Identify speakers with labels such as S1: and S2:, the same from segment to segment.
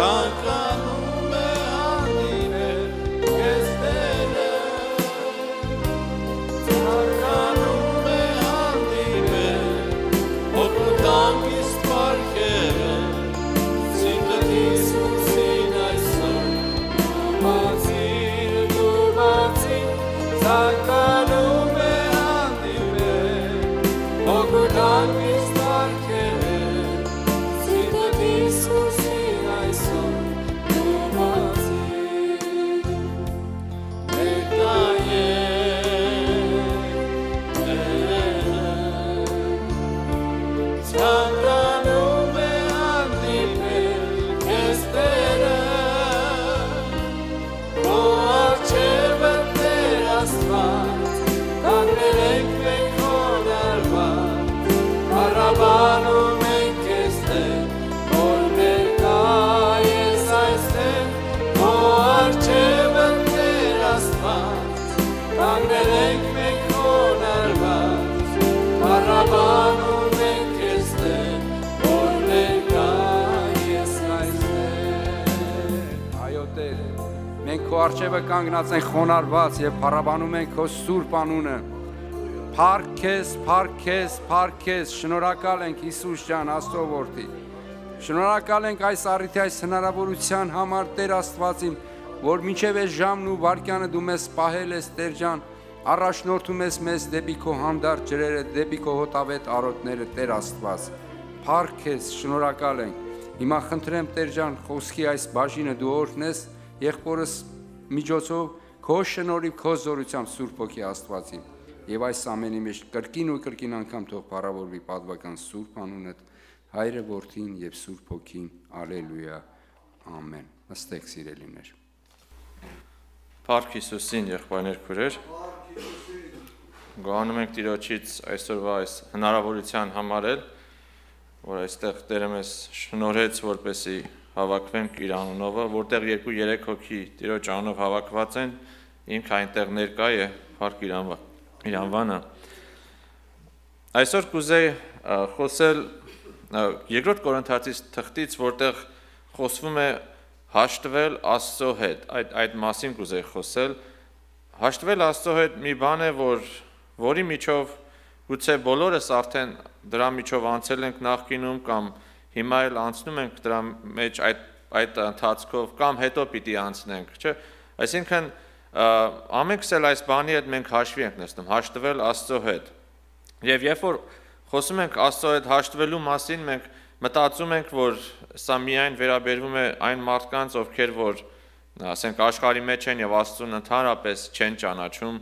S1: Sagrado.
S2: առջևը կանգնած են խոնարված եւ փառաբանում են քո սուրբ անունը։ Փարքես, փարքես, փարքես, շնորհակալ ենք Հիսուս ջան, Աստծո որդի։ Շնորհակալ ենք այս առիթի այս հնարավորության համար Տեր Աստված իմ, որ մինչև այս ժամն ու վարքյանը դու մեզ սպահել ես Տեր ջան, առաջնորդում ես մեզ դեպի քո հանդարտ ջրերը, դեպի քո հոտավետ արոտները Տեր Աստված։ Փարքես, շնորհակալ ենք։ Հիմա խնդրեմ Տեր ջան, խոսքի այս բաժինը դու օրհնես, եղբորս միջոցով քո շնորհիվ քո զորությամբ Սուրբ Հոգի Աստվածի եւ այս ամենի մեջ կրկին ու կրկին անգամ թող բարավորվի պատվական Սուրբ անունդ Հայրը Որդին եւ Սուրբ Հոգին Ալելույա Ամեն Աստեք սիրելիներ Փառք Հիսուսին եղբայրներ քուրեր Գոհանում ենք Տիրոջից այսօրվա այս հնարավորության համար էլ որ այստեղ Տերը մեզ շնորհեց որպեսի հավաքվենք իր անունովը, որտեղ 2-3 հոգի Տիրոջ անունով հավաքված են, ինքը այնտեղ ներկա է հարկ իր անվան, իր անվանը։ Այսօր կուզեի խոսել երկրորդ Կորինթացից թղթից, որտեղ խոսվում է հաշտվել Աստծո հետ։ Այդ այդ մասին կուզեի խոսել։ Հաշտվել Աստծո հետ մի բան է, որ որի միջով գուցե բոլորս արդեն դրա միջով անցել ենք նախկինում կամ հիմա էլ անցնում ենք դրա մեջ այդ այդ ընթացքով կամ հետո պիտի անցնենք, չէ՞։ Այսինքն ամենքս էլ այս բանի հետ մենք հաշվի ենք նստում, հաշտվել Աստծո հետ։ Եվ երբ որ խոսում ենք Աստծո հետ հաշտվելու մասին, մենք մտածում ենք, որ սա միայն վերաբերվում է այն մարդկանց, ովքեր որ ասենք աշխարհի մեջ են եւ Աստծուն ընդհանրապես չեն ճանաչում,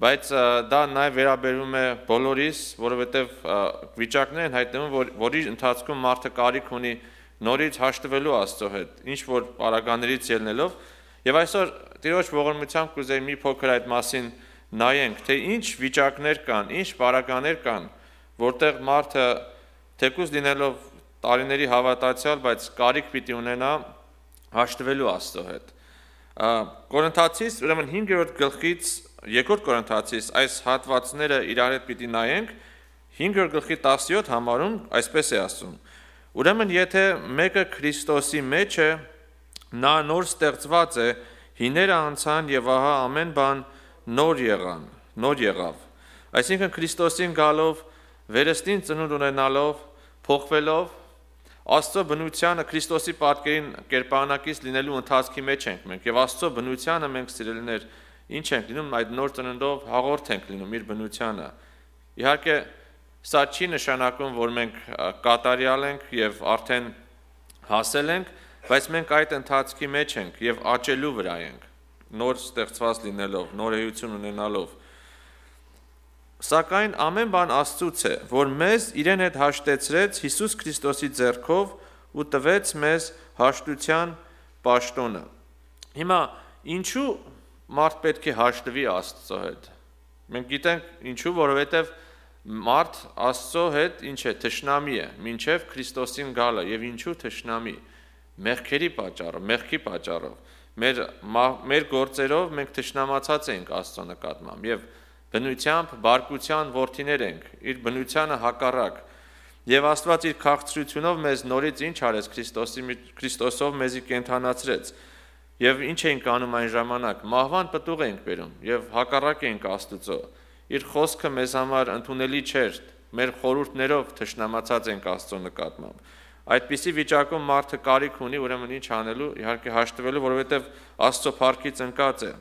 S2: բայց դա նաև վերաբերում է բոլորիս, որովհետև վիճակներ են հայտնվում, որ որի ընթացքում մարդը կարիք ունի նորից հաշտվելու Աստծո հետ, ինչ որ պարագաներից ելնելով, եւ այսօր Տիրոջ ողորմությամբ կուզեի մի փոքր այդ մասին նայենք, թե ինչ վիճակներ կան, ինչ պարագաներ կան, որտեղ մարդը թեկուզ լինելով տարիների հավատացյալ, բայց կարիք պիտի ունենա հաշտվելու Աստծո հետ։ Կորինթացիս, ուրեմն 5-րդ գլխից երկրորդ Կորինթացիս այս հատվածները իրար հետ պիտի նայենք 5-րդ գլխի 17 համարում այսպես է ասում. Ուրեմն եթե մեկը Քրիստոսի մեջ է, նա նոր ստեղծված է, հիները անցան եւ ահա ամեն բան նոր եղան, նոր եղավ։ Այսինքն Քրիստոսին գալով, վերստին ծնունդ ունենալով, փոխվելով Աստծո բնությանը Քրիստոսի պատկերին կերպարանակից լինելու ընթացքի մեջ ենք մենք եւ Աստծո բնությանը մենք սիրելիներ ենք ինչ ենք լինում այդ նոր ծննդով հաղորդ ենք լինում իր բնությանը իհարկե սա չի նշանակում որ մենք կատարյալ ենք եւ արդեն հասել ենք բայց մենք այդ ընթացքի մեջ ենք եւ աճելու վրա ենք նոր ստեղծված լինելով նոր էություն ունենալով սակայն ամեն բան աստծուց է որ մեզ իրեն հետ հաշտեցրեց Հիսուս Քրիստոսի ձեռքով ու տվեց մեզ հաշտության պաշտոնը հիմա ինչու մարդ պետք է հաշտվի Աստծո հետ։ Մենք գիտենք ինչու, որովհետև մարդ Աստծո հետ ինչ է, թշնամի է, մինչև Քրիստոսին գալը եւ ինչու թշնամի։ Մեղքերի պատճառով, մեղքի պատճառով։ Մեր մեր գործերով մենք թշնամացած ենք Աստծո նկատմամբ եւ բնությամբ բարկության worthiներ ենք, իր բնությանը հակառակ։ Եվ Աստված իր քաղցրությունով մեզ նորից ինչ արեց Քրիստոսի Քրիստոսով մեզի կենթանացրեց։ մեզ Եվ ինչ էինք անում այն ժամանակ, մահվան պտուղ էինք բերում եւ հակառակ էինք Աստծո։ Իր խոսքը մեզ համար ընդունելի չէր, մեր խորհուրդներով թշնամացած ենք Աստծո նկատմամբ։ Այդպիսի վիճակում մարդը կարիք ունի ուրեմն ինչ անելու, իհարկե հաշտվելու, որովհետև Աստծո փառքից ընկած է։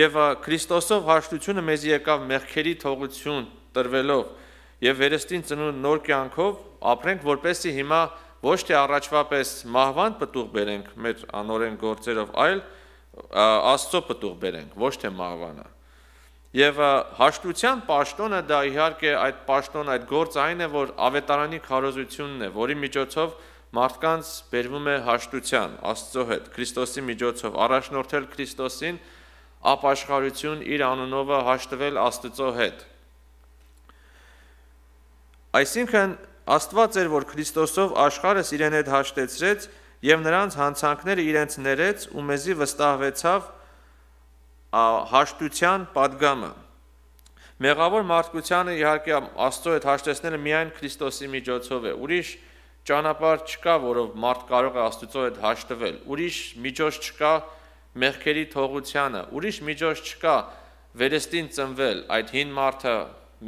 S2: Եվ Քրիստոսով հաշտությունը մեզ եկավ մեղքերի թողություն տրվելով եւ վերստին ծնունդ նոր կյանքով ապրենք, որպեսզի հիմա ոչ թե առաջվա պես մահվան պտուղ բերենք մեր անորեն գործերով, այլ Աստծո պտուղ բերենք, ոչ թե մահվանը։ Եվ հաշտության պաշտոնը դա իհարկե այդ պաշտոն, այդ գործը այն է, որ ավետարանի քարոզությունն է, որի միջոցով մարդկանց բերվում է հաշտության Աստծո հետ, Քրիստոսի միջոցով առաջնորդել Քրիստոսին, ապաշխարություն իր անունովը հաշտվել Աստծո հետ։ Այսինքն Աստված էր, որ Քրիստոսով աշխարհս իրեն հետ հաշտեցրեց եւ նրանց հանցանքները իրենց ներեց ու մեզի վստահվեցավ հաշտության падգամը։ Մեղավոր մարդկությանը իհարկե Աստծո հետ հաշտեցնելը միայն Քրիստոսի միջոցով է։ Ուրիշ ճանապարհ չկա, որով մարդ կարող է Աստծո հետ հաշտվել։ Ուրիշ միջոց չկա մեղքերի թողությանը։ Ուրիշ միջոց չկա վերստին ծնվել այդ հին մարդը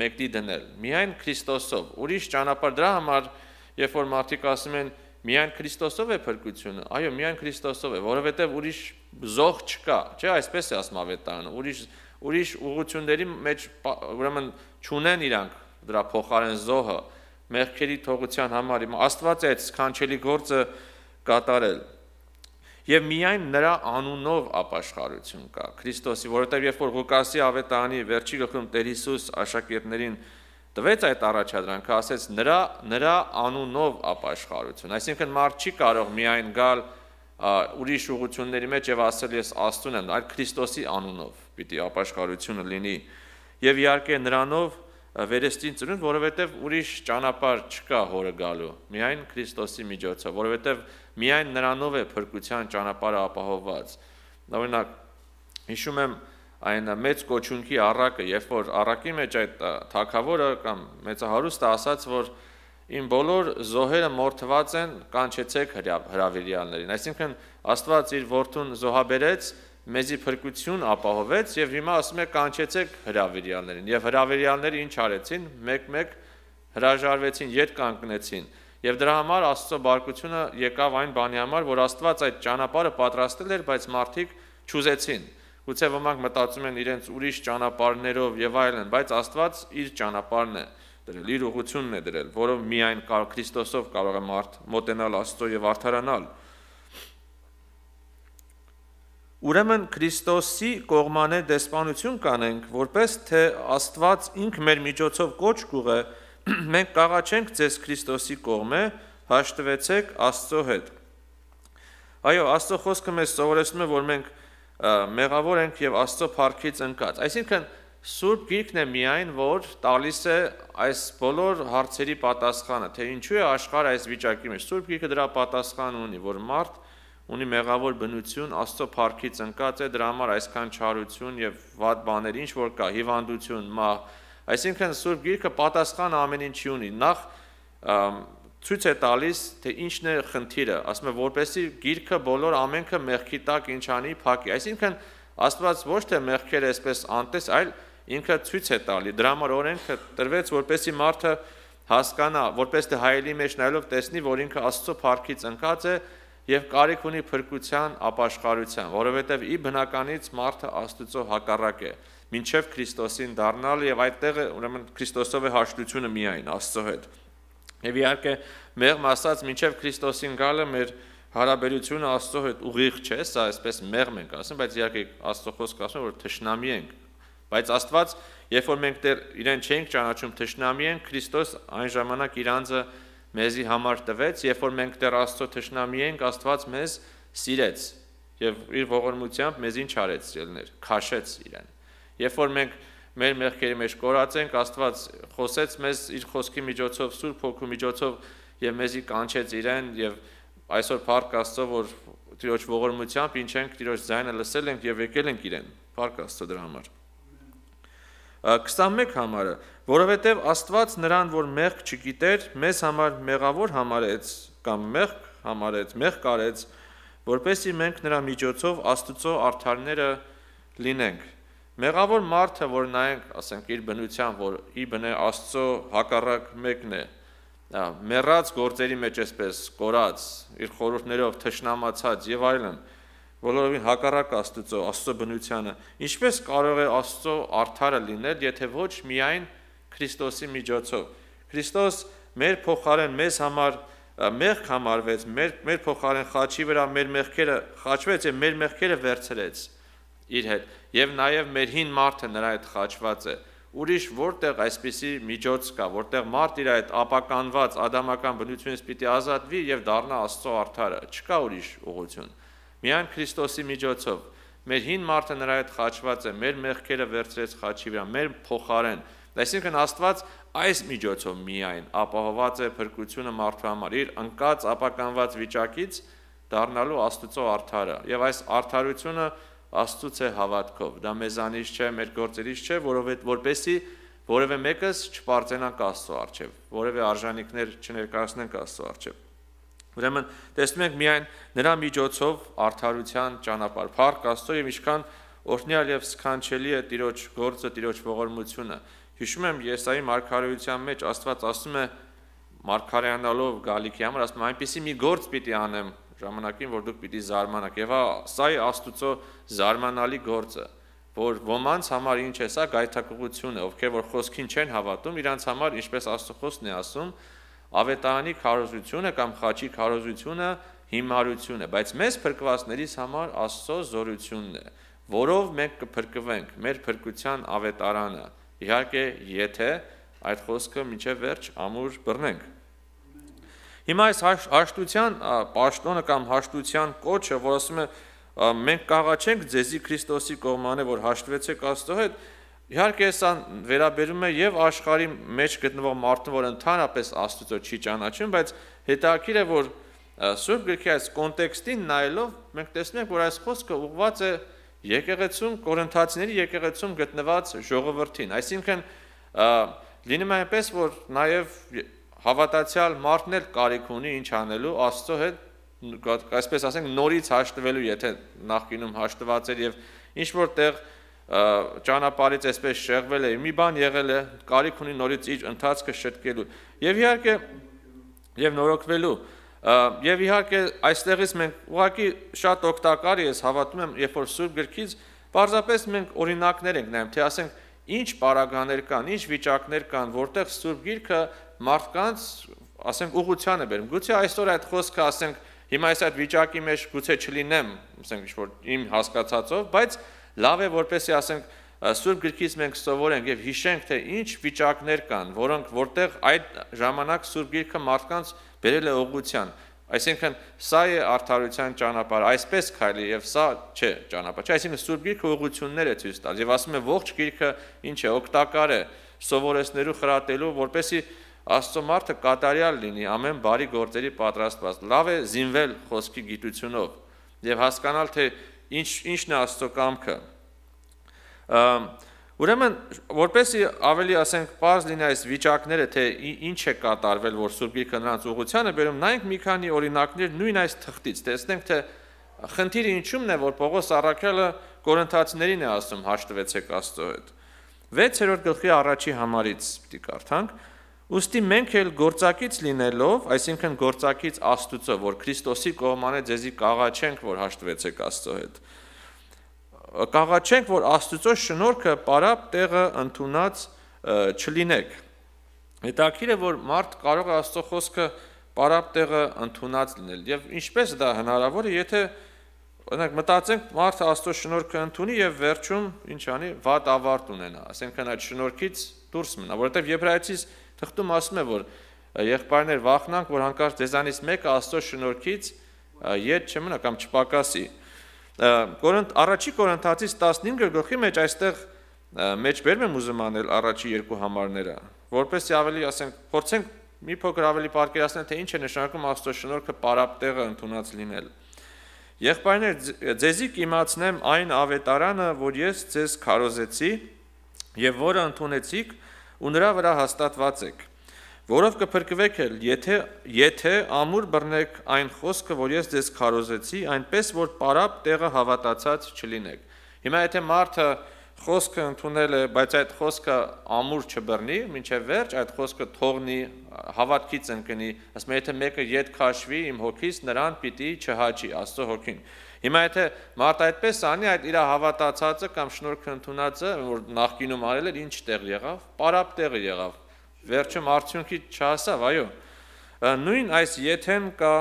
S2: մեկտի դնել։ Միայն Քրիստոսով, ուրիշ ճանապարհ դրա համար, երբ որ մարդիկ ասում են միայն Քրիստոսով է փրկությունը, այո, միայն Քրիստոսով է, որովհետև ուրիշ զող չկա, չէ, այսպես է ասում ավետարանը, ուրիշ ուրիշ ուղությունների մեջ ուրեմն չունեն իրանք դրա փոխարեն զոհը մեղքերի թողության համար։ Աստված է այդ սքանչելի գործը կատարել եւ միայն նրա անունով ապաշխարություն կա Քրիստոսի, որովհետեւ երբ որ Ղուկասի ավետարանի վերջի գլխում Տեր Հիսուս աշակերտներին տվեց այդ առաջադրանքը, ասեց նրա նրա անունով ապաշխարություն։ Այսինքն մարդ չի կարող միայն գալ ուրիշ ուղությունների մեջ եւ ասել ես Աստուն եմ, այլ Քրիստոսի անունով պիտի ապաշխարությունը լինի։ Եվ իհարկե նրանով վերստին ծնունդ, որովհետև ուրիշ ճանապարհ չկա հորը գալու, միայն Քրիստոսի միջոցով, որովհետև միայն նրանով է փրկության ճանապարհը ապահովված։ Օրինակ, հիշում եմ այն մեծ կոչունքի առակը, երբ որ առակի մեջ այդ թակավորը կամ մեծահարուստը ասաց, որ իմ բոլոր զոհերը մորթված են, կանչեցեք հրավիրյալներին։ Այսինքն Աստված իր որդուն զոհաբերեց, մեզի փրկություն ապահովեց եւ հիմա ասում է կանչեցեք հրավիրյալներին։ Եվ հրավիրյալները ինչ արեցին։ Մեկ-մեկ հրաժարվեցին, ետ կանգնեցին։ մեկ, Եվ դրա համար Աստծո բարկությունը եկավ այն բանի համար, որ Աստված այդ ճանապարհը պատրաստել էր, բայց մարդիկ չուզեցին։ Գուցե ոմանք մտածում են իրենց ուրիշ ճանապարհներով եւ այլն, բայց Աստված իր ճանապարհն է դրել, իր ուղությունն է դրել, որով միայն կարող Քրիստոսով կարող է մարդ մոտենալ Աստծո եւ արդարանալ։ Ուրեմն Քրիստոսի կողմանը դեսպանություն կանենք, որպես թե Աստված ինք մեր միջոցով կոչ կուղը կող մենք կաղաչենք ձեզ Քրիստոսի կողմը, հաշտվեցեք Աստծո հետ։ Այո, Աստծո խոսքը մեզ սովորեցնում է, որ մենք մեղավոր ենք եւ Աստծո փառքից ընկած։ Այսինքն Սուրբ Գիրքն է միայն, որ տալիս է այս բոլոր հարցերի պատասխանը, թե ինչու է աշխարհը այս վիճակի մեջ։ Սուրբ Գիրքը դրա պատասխանը ունի, որ մարդ ունի մեղավոր բնություն, Աստծո փառքից ընկած է, դրա համար այսքան չարություն եւ վատ բաներ ինչ որ կա, հիվանդություն, մահ, Այսինքն Սուրբ Գիրքը պատասխան ամեն ինչի ունի։ Նախ ցույց է տալիս, թե ինչն է խնդիրը, ասում է, որպեսի Գիրքը բոլոր ամենքը մեղքի տակ ինչ անի, փակի։ Այսինքն Աստված ոչ թե մեղքերը այսպես անտես, այլ ինքը ցույց է տալի։ Դրա համար օրենքը տրվեց, որպեսի մարդը հասկանա, որպես թե հայելի մեջ նայելով տեսնի, որ ինքը Աստծո փառքից ընկած է, եւ կարիք ունի փրկության ապաշխարության, որովհետեւ ի բնականից մարդը Աստծո հակառակ է, մինչեւ Քրիստոսին դառնալ եւ այդտեղ ուրեմն Քրիստոսով է հաշտությունը միայն Աստծո հետ։ Եվ իհարկե մեղմ ասած մինչեւ Քրիստոսին գալը մեր հարաբերությունը Աստծո հետ ուղիղ չէ, սա այսպես մեղմ ենք ասում, բայց իհարկե Աստծո խոսքը ասում է որ թշնամի ենք Բայց Աստված, երբ որ մենք դեռ իրեն չենք ճանաչում, թշնամի են Քրիստոս այն ժամանակ իր անձը մեզի համար տվեց, երբ որ մենք դեռ Աստծո թշնամի ենք, Աստված մեզ սիրեց եւ իր ողորմությամբ մեզին չարեց ելներ, քաշեց իրեն։ Երբ որ մենք մեր մեղքերի մեջ կորած ենք, Աստված խոսեց մեզ իր խոսքի միջոցով, Սուրբ Հոգու միջոցով եւ մեզի կանչեց իրեն եւ այսօր փառք Աստծո, որ Տիրոջ ողորմությամբ ինչ ենք Տիրոջ ձայնը լսել ենք եւ եկել ենք իրեն։ Փառք Աստծո դրա համար։ 21 համարը, որովհետև Աստված նրան, որ մեղք չգիտեր, մեզ համար մեղավոր համարեց կամ մեղք համարեց, մեղք արեց, որպեսզի մենք նրա միջոցով Աստծո արդարները լինենք։ Մեղավոր մարդը, որ նայենք, ասենք իր բնության, որ ի բնե Աստծո հակառակ մեկն է, մեռած գործերի մեջ էսպես կորած, իր խորհուրդներով թշնամացած եւ այլն, այլ Բոլորովին հակառակ Աստծո, Աստծո բնությանը։ Ինչպես կարող է Աստծո արդարը լինել, եթե ոչ միայն Քրիստոսի միջոցով։ Քրիստոս մեր փոխարեն մեզ համար մեղք համարվեց, մեր մեր փոխարեն խաչի վրա մեր մեղքերը խաչվեց եւ մեր մեղքերը վերցրեց իր հետ։ Եվ նաեւ մեր հին մարդը նրա հետ խաչված է։ Ուրիշ որտեղ այսպիսի միջոց կա, որտեղ մարդ իր այդ ապականված ադամական բնությունից պիտի ազատվի եւ դառնա Աստծո արդարը։ Չկա ուրիշ ուղություն։ Միայն Քրիստոսի միջոցով մեր հին մարդը նրա հետ խաչված է, մեր մեղքերը վերցրեց խաչի վրա, մեր փոխարեն։ Այսինքն Աստված այս միջոցով միայն ապահոված է փրկությունը մարդու համար իր ընկած ապականված վիճակից դառնալու Աստծո արդարը։ Եվ այս արդարությունը Աստծուց է հավատքով։ Դա մեզանից չէ, մեր գործերից չէ, որովհետև որպեսի որևէ մեկս չպարծենանք Աստծո առջև, որևէ արժանինքներ չներկայացնենք Աստծո առջև։ Ուրեմն տեսնում ենք միայն նրա միջոցով արդարության ճանապարհ փառք Աստծո եւ ինչքան օրհնյալ եւ սքանչելի է Տիրոջ գործը, Տիրոջ ողորմությունը։ Հիշում եմ Եսայի մարգարեության մեջ Աստված ասում է մարգարեանալով գալիքի համար ասում է այնպեսի մի գործ պիտի անեմ ժամանակին, որ դուք պիտի զարմանաք։ Եվ հա, սա է Աստուծո զարմանալի գործը, որ ոմանց համար ինչ է սա գայթակղություն է, ովքեր որ խոսքին չեն հավատում, իրանց համար ինչպես Աստուծո խոսքն է ասում, ավետարանի քարոզությունը կամ խաչի քարոզությունը հիմարություն է, բայց մեզ փրկվածներից համար Աստծո զորությունն է, որով մենք կփրկվենք, մեր փրկության ավետարանը։ Իհարկե, եթե այդ խոսքը մինչև վերջ ամուր բռնենք։ Հիմա այս հաշտության պաշտոնը կամ հաշտության կոչը, որ ասում է մենք կաղաչենք ձեզի Քրիստոսի կողմանը, որ հաշտվեցեք Աստծո հետ, Իհարկե սա վերաբերում է եւ աշխարհի մեջ գտնվող մարդուն, որ ընդհանրապես Աստծո չի ճանաչում, բայց հետաքրիր է, որ Սուրբ գրքի այս կոնտեքստին նայելով մենք տեսնում ենք, որ այս խոսքը ուղղված է եկեղեցում Կորինթացիների եկեղեցում գտնված ժողովրդին։ Այսինքն լինում է այնպես, որ նաեւ հավատացյալ մարդն էլ կարիք ունի ինչ անելու Աստծո հետ այսպես ասենք նորից հաշտվելու, եթե նախկինում հաշտված էր եւ ինչ որ տեղ ճանապարից այսպես շեղվել է, մի բան եղել է, կարիք ունի նորից իր ընթացքը շտկելու։ Եվ իհարկե եւ նորոգվելու եւ իհարկե այստեղից մենք ուղղակի շատ օգտակար է, ես հավատում եմ, երբ որ Սուրբ գրքից պարզապես մենք օրինակներ ենք նայում, թե ասենք ինչ պարագաներ կան, ինչ վիճակներ կան, որտեղ Սուրբ Գիրքը մարդկանց, ասենք, ուղղության է բերում։ Գուցե այսօր այդ խոսքը ասենք, հիմա այս այդ վիճակի մեջ գուցե չլինեմ, ասենք ինչ որ իմ հասկացածով, բայց Լավ է, որպեսի ասենք Սուրբ գրքից մենք սովորենք եւ հիշենք, թե ինչ վիճակներ կան, որոնք որտեղ այդ ժամանակ Սուրբ գիրքը մարդկանց բերել է օգության։ Այսինքն, սա է արդարության ճանապարհ, այսպես քայլի եւ սա չէ ճանապարհ։ Չէ, այսինքն Սուրբ գիրքը ուղություններ է ցույց տալիս եւ ասում է ողջ գիրքը ինչ է օգտակար է սովորեցնելու խրատելու, որպեսի Աստծո մարդը կատարյալ լինի ամեն բարի գործերի պատրաստված։ Լավ է զինվել խոսքի գիտությունով եւ հասկանալ թե ինչ ինչն է Աստծո կամքը։ Ուրեմն, որպեսի ավելի ասենք པարզ լինի այս վիճակները, թե ինչ է կատարվել, որ Սուրբ Գիրքը նրանց ուղղությանը բերում, նայենք մի քանի օրինակներ նույն այս թղթից, տեսնենք թե խնդիրը ինչումն է, որ Պողոս առաքելը Կորինթացիներին է ասում հաշտվեցեք Աստծո հետ։ 6-րդ գլխի առաջի համարից պիտի կարդանք Ոստի մենք էլ գործակից լինելով, այսինքն գործակից Աստուծո, որ Քրիստոսի կողմանը ձեզի կաղաչենք, որ հաշտվեցեք Աստծո հետ։ Կաղաչենք, որ Աստուծո շնորհքը պարապ տեղը ընդունած չլինեք։ Հետաքրիր է, որ մարդ կարող է Աստծո խոսքը պարապ տեղը ընդունած լինել։ Եվ ինչպես դա հնարավոր է, եթե Օրինակ մտածենք մարդը Աստծո շնորհքը ընդունի եւ վերջում ինչ անի վատ ավարտ ունենա, ասենքան այդ շնորհքից դուրս մնա, որովհետեւ Եբրայեցիս 1 Թղթում ասում է, որ եղբայրներ վախնանք, որ հանկարծ դեզանից մեկը Աստծո շնորհքից յետ չմնա կամ չպակասի։ Կորինթ առաջի Կորինթացից 15 գլխի մեջ այստեղ մեջբերում եմ ուզում անել առաջի երկու համարները, որպեսզի ավելի ասենք փորձենք մի փոքր ավելի պատկերացնել թե ինչ է նշանակում Աստծո շնորհքը պարապտեղը ընդունած լինել։ Եղբայրներ, ձեզի կիմացնեմ այն ավետարանը, որ ես ձեզ քարոզեցի եւ որը ընդունեցիք, ու նրա վրա հաստատված եք որով կփրկվեք էլ եթե եթե ամուր բռնեք այն խոսքը որ ես ձեզ քարոզեցի այնպես որ պարապ տեղը հավատացած չլինեք հիմա եթե մարդը խոսքը ընդունել է, բայց այդ խոսքը ամուր չբռնի, մինչև վերջ այդ խոսքը թողնի, հավատքից ընկնի, ասում է, եթե մեկը յետ քաշվի իմ հոգիս, նրան պիտի չհաճի Աստծո հոգին։ Հիմա եթե մարդը այդպես անի, այդ իր հավատացածը կամ շնորհքը ընդունածը, որ նախկինում արել էր, ինչ տեղ եղավ, պարապ տեղ եղավ։ Վերջում արդյունքի չհասավ, այո։ Նույն այս եթեն կա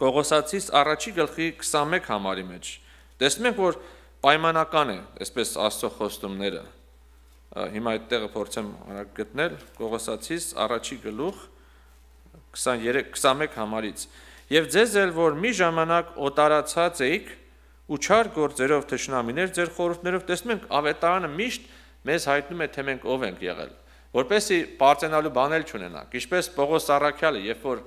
S2: Կողոսացիս առաջի գլխի 21 համարի մեջ։ Տեսնում ենք, որ պայմանական է, այսպես Աստծո խոստումները։ Հիմա այդտեղը փորձեմ արագ գտնել Կողոսացիս առաջի գլուխ 23 21 համարից։ Եվ ձեզ էլ, որ մի ժամանակ օտարացած էիք ու չար գործերով թշնամիներ ձեր խորհուրդներով, տեսնում ենք ավետարանը միշտ մեզ հայտնում է, թե մենք ով ենք եղել, որպեսի բարձենալու բան էլ չունենանք։ Ինչպես Պողոս Սարաքյալը, երբ որ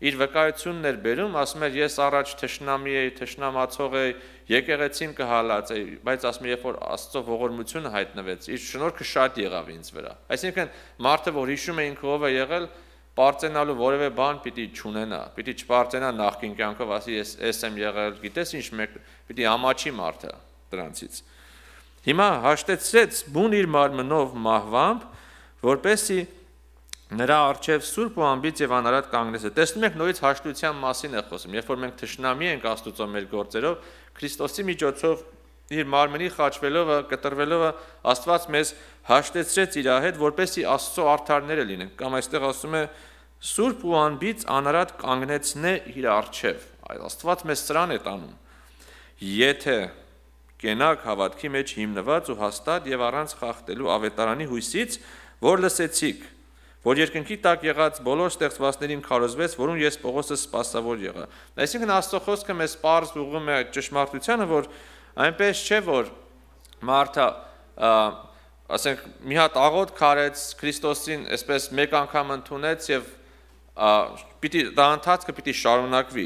S2: իր վկայությունն էր բերում, ասում էր ես առաջ թշնամի էի, թշնամացող էի, եկեղեցին կհալացեի, բայց ասում երբ որ Աստծո ողորմությունը հայտնվեց, իր շնորհքը շատ եղավ ինձ վրա։ Այսինքն մարդը, որ հիշում է ինքը ով է եղել, Պարծենալու որևէ բան պիտի չունենա, պիտի չպարծենա նախկին կյանքով, ասի ես ես եմ եղել, գիտես ինչ մեկ պիտի ամաչի մարդը դրանցից։ Հիմա հաշտեցրեց բուն իր մարմնով մահվամբ, որպեսի նրա արչև սուրբ ու ամբից եւ անարատ կանգնես է։ Տեսնում եք նորից հաշտության մասին է խոսում։ Երբ որ մենք թշնամի ենք Աստծո մեր գործերով, Քրիստոսի միջոցով իր մարմնի խաչվելովը, կտրվելովը Աստված մեզ հաշտեցրեց իր հետ, որպեսի Աստծո արդարները լինենք։ Կամ այստեղ ասում է Սուրբ ու անբից անարատ կանգնեցնե իր արչև։ Այդ Աստված մեզ սրան է տանում։ Եթե կենակ հավատքի մեջ հիմնված ու հաստատ եւ առանց խախտելու ավետարանի հույսից, որ լսեցիք, որ երկնքի տակ եղած բոլոր ստեղծվածներին քարոզվեց, որուն ես Պողոսը սпасավոր եղա։ Այսինքն Աստծո խոսքը մեզ པարզ ուղղում է ճշմարտությանը, որ այնպես չէ, որ մարդը ասենք մի հատ աղոտ քարեց Քրիստոսին, այսպես մեկ անգամ ընդունեց եւ պիտի դա ընթացքը պիտի շարունակվի։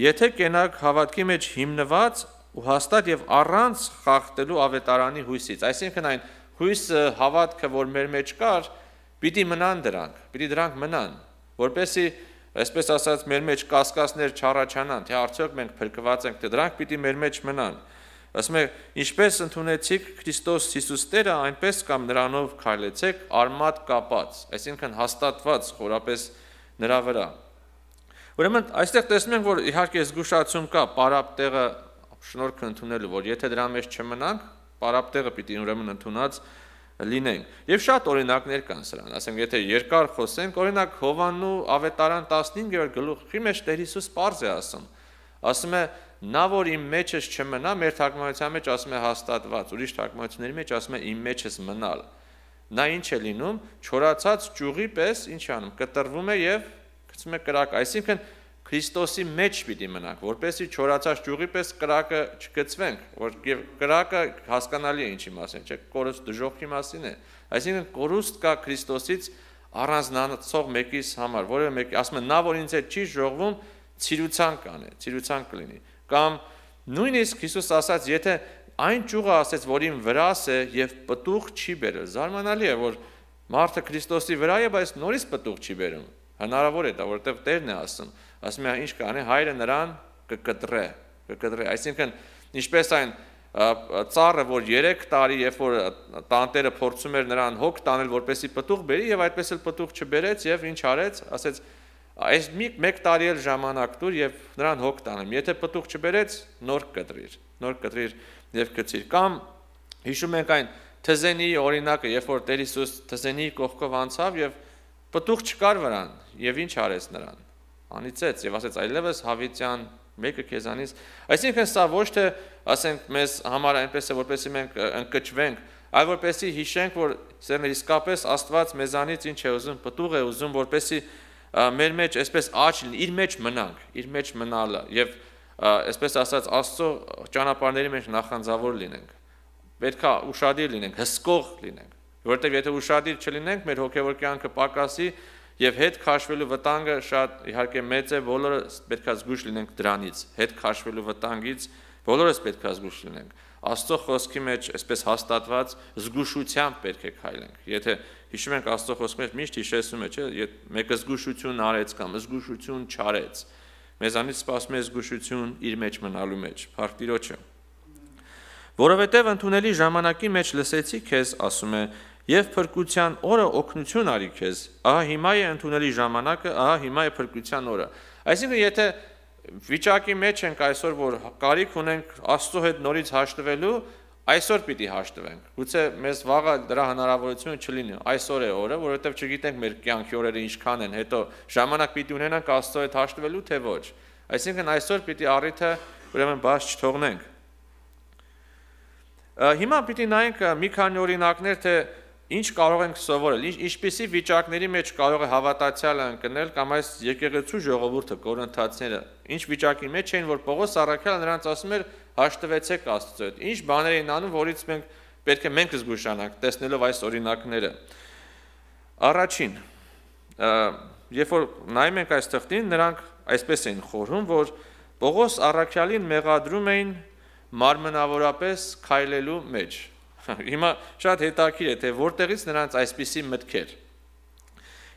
S2: Եթե կենակ հավատքի մեջ հիմնված ու հաստատ եւ առանց խախտելու ավետարանի հույսից, այսինքն այն հույսը, հավատքը, որ մեր մեջ կար, պիտի մնան դրանք, պիտի դրանք մնան, որպեսի այսպես ասած մեր մեջ կասկածներ չառաջանան, թե արդյոք մենք փրկված ենք, թե դրանք պիտի մեր մեջ մնան։ Ասում է, ինչպես ընդունեցիք Քրիստոս Հիսուս Տերը, այնպես կամ նրանով քայլեցեք արմատ կապած, այսինքն հաստատված, խորապես նրա վրա։ Ուրեմն այստեղ տեսնում ենք, որ իհարկե զգուշացում կա պարապտեղը շնորհքը ընդունելու, որ եթե դրա մեջ չմնանք, պարապտեղը պիտի ուրեմն ընդունած լինենք։ Եվ շատ օրինակներ կան սրան, ասենք եթե երկար խոսենք, օրինակ Հովաննու ավետարան 15-րդ գլուխի մեջ Տեր Հիսուս པարզ է ասում։ Ասում է նա որ իմ մեջս չմնա, մեր թարգմանության մեջ ասում է հաստատված, ուրիշ թարգմանությունների մեջ ասում է իմ մեջս մնալ։ մեջ Նա ինչ է լինում, չորացած ճյուղի պես ինչ է անում, կտրվում է եւ գցում է կրակ, այսինքն Քրիստոսի մեջ պիտի մնանք, որպեսզի չորացած ճյուղի պես կրակը չգծվենք, որ եւ կրակը հասկանալի է ինչի մասին, չէ՞, կորուստ դժողքի մասին է։ Այսինքն կորուստ կա Քրիստոսից առանձնանացող մեկից համար, որը մեկի, ասում են, նա որ ինձ հետ չի ժողվում, ցիրուցան կանե, ցիրուցան կլինի։ Կամ նույնիսկ Հիսուս ասաց, եթե այն ճյուղը ասեց, որին վրաս է եւ պտուղ չի բերել։ Զարմանալի է, որ մարդը Քրիստոսի վրա է, բայց նորից պտուղ չի բերում։ Հնարավոր է դա, որովհետեւ Տերն է ասում։ Ասում է, ինչ կանի, հայրը նրան կկտրե, կկտրե։ Այսինքն, ինչպես այն ծառը, որ 3 տարի, երբ որ տանտերը փորձում էր նրան հոգ տանել, որպեսի պտուղ բերի եւ այդպես էլ պտուղ չբերեց եւ ինչ արեց, ասեց այս մի 1 տարի էլ ժամանակ տուր եւ նրան հոգ տանեմ։ Եթե պտուղ չբերեց, նոր կտրիր, նոր կտրիր եւ գծիր կամ հիշում ենք այն թզենի օրինակը երբ որ Տեր Հիսուս թզենի կողքով անցավ եւ պտուղ չկար վրան եւ ինչ արեց նրան անիծեց եւ ասեց այլևս հավիտյան մեկը քեզանից այսինքն սա ոչ թե ասենք մեզ համար այնպես է որպեսի մենք ընկճվենք այլ որպեսի հիշենք որ սերն իսկապես Աստված մեզանից ինչ է ուզում պտուղ է ուզում որպեսի մեր մեջ այսպես աճ իր մեջ մնանք իր մեջ մնալը եւ մնալ, այսպես ասած Աստծո ճանապարհների մեջ նախանձավոր լինենք։ Պետք է ուրشادիր լինենք, հսկող լինենք, որովհետև եթե ուրشادիր չլինենք, մեր հոգևոր կյանքը պակասի եւ հետ քաշվելու վտանգը շատ իհարկե մեծ է, բոլորը պետք է զգուշ լինենք դրանից, հետ քաշվելու վտանգից բոլորս պետք է զգուշ լինենք։ Աստծո խոսքի մեջ այսպես հաստատված զգուշությամբ պետք է քայլենք։ Եթե հիշում ենք Աստծո խոսքի մեջ միշտ հիշեցնում է, չէ, եթե մեկը զգուշություն արեց կամ զգուշություն չարեց, Մեզանից սպասում է զգուշություն իր մեջ մնալու մեջ, փառք Տիրոջը։ Որովհետև ընդունելի ժամանակի մեջ լսեցի քեզ, ասում է, եւ փրկության օրը օգնություն արի քեզ։ Ահա հիմա է ընդունելի ժամանակը, ահա հիմա է փրկության օրը։ Այսինքն եթե վիճակի մեջ ենք այսօր, որ կարիք ունենք Աստծո հետ նորից հաշտվելու, այսօր պիտի հաշտվենք։ Գուցե մեզ վաղը դրա հնարավորությունը չլինի։ Այսօր է օրը, որովհետև չգիտենք մեր կյանքի օրերը ինչքան են, հետո ժամանակ պիտի ունենանք Աստծո հետ հաշտվելու թե ոչ։ Այսինքն այսօր պիտի առիթը ուրեմն բաց չթողնենք։ Հիմա պիտի նայենք մի քանի օրինակներ, թե ինչ կարող ենք սովորել, ինչ ինչպիսի վիճակների մեջ կարող է հավատացյալը ընկնել կամ այս եկեղեցու ժողովուրդը կորընթացները, ինչ վիճակի մեջ էին, որ Պողոս Սարաքյալը նրանց ասում էր, հաշտվեցեք Աստծո հետ։ Ինչ բաներ են անում, որից մենք պետք է մենք զգուշանանք, տեսնելով այս օրինակները։ Առաջին, երբ որ նայում ենք այս թղթին, նրանք այսպես էին խորհում, որ Պողոս առաքյալին մեղադրում էին մարմնավորապես քայլելու մեջ։ հա, Հիմա շատ հետաքրիր է, թե որտեղից նրանց այսպիսի մտքեր։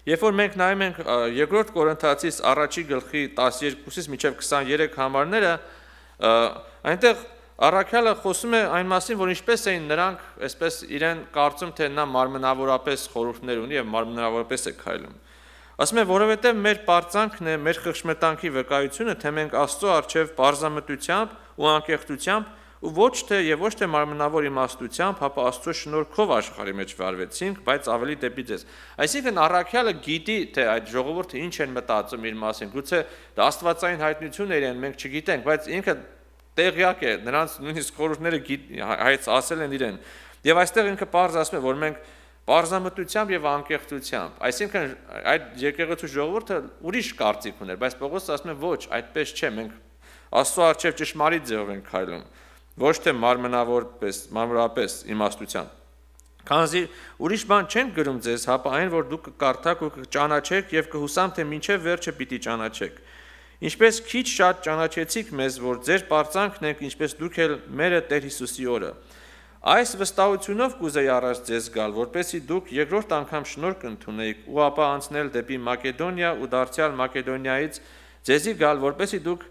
S2: Երբ որ մենք նայում ենք երկրորդ Կորինթացիս առաջի գլխի 12-ից մինչև 23 համարները, այնտեղ Առաքյալը խոսում է այն մասին, որ ինչպես էին նրանք, այսպես իրեն կարծում թե նա մարմնավորապես խորհուրդներ ունի եւ մարմնավորապես է քայլում։ Ասում է, որովհետեւ մեր པարծանքն է, մեր խղճմտանքի վկայությունը, թե մենք Աստծո արչեւ բարձամտությամբ ու անկեղծությամբ ու ոչ թե եւ ոչ թե մարմնավոր իմաստությամբ, հապա Աստծո շնորհքով աշխարհի մեջ վարվեցինք, բայց ավելի դեպի ձեզ։ Այսինքն առաքյալը գիտի, թե այդ ժողովուրդը ինչ են մտածում իր մասին։ Գուցե դա աստվածային հայտնություն է իրեն, մենք չգիտենք, բայց ինքը տեղյակ է, նրանց նույնիսկ խորհուրդները հա- հայց ասել են իրեն։ Եվ այստեղ ինքը པարզ ասում է, որ մենք Պարզամտությամբ եւ անկեղծությամբ։ Այսինքն այդ եկեղեցու ժողովուրդը ուրիշ կարծիք ուներ, բայց Պողոսը ասում է ոչ, այդպես չէ, մենք Աստծո արչեւ ճշմարիտ ձևով ենք քայլում, ոչ թե մարմնավորպես, մարմնավորապես իմաստությամբ։ Քանզի ուրիշ բան չեն գրում ձեզ, հապա այն, որ դուք կկարդաք ու կճանաչեք եւ կհուսամ թե ինչեւ վերջը պիտի ճանաչեք։ Ինչպես քիչ շատ ճանաչեցիք մեզ, որ ձեր པարծանքն եք, ինչպես դուք էլ մերը Տեր Հիսուսի օրը։ Այս վստահությունով կուզեի առաջ ձեզ գալ, որպեսզի դուք երկրորդ անգամ շնորհք ընդունեիք ու ապա անցնել դեպի Մակեդոնիա ու դարձյալ Մակեդոնիայից ձեզի գալ, որպեսզի դուք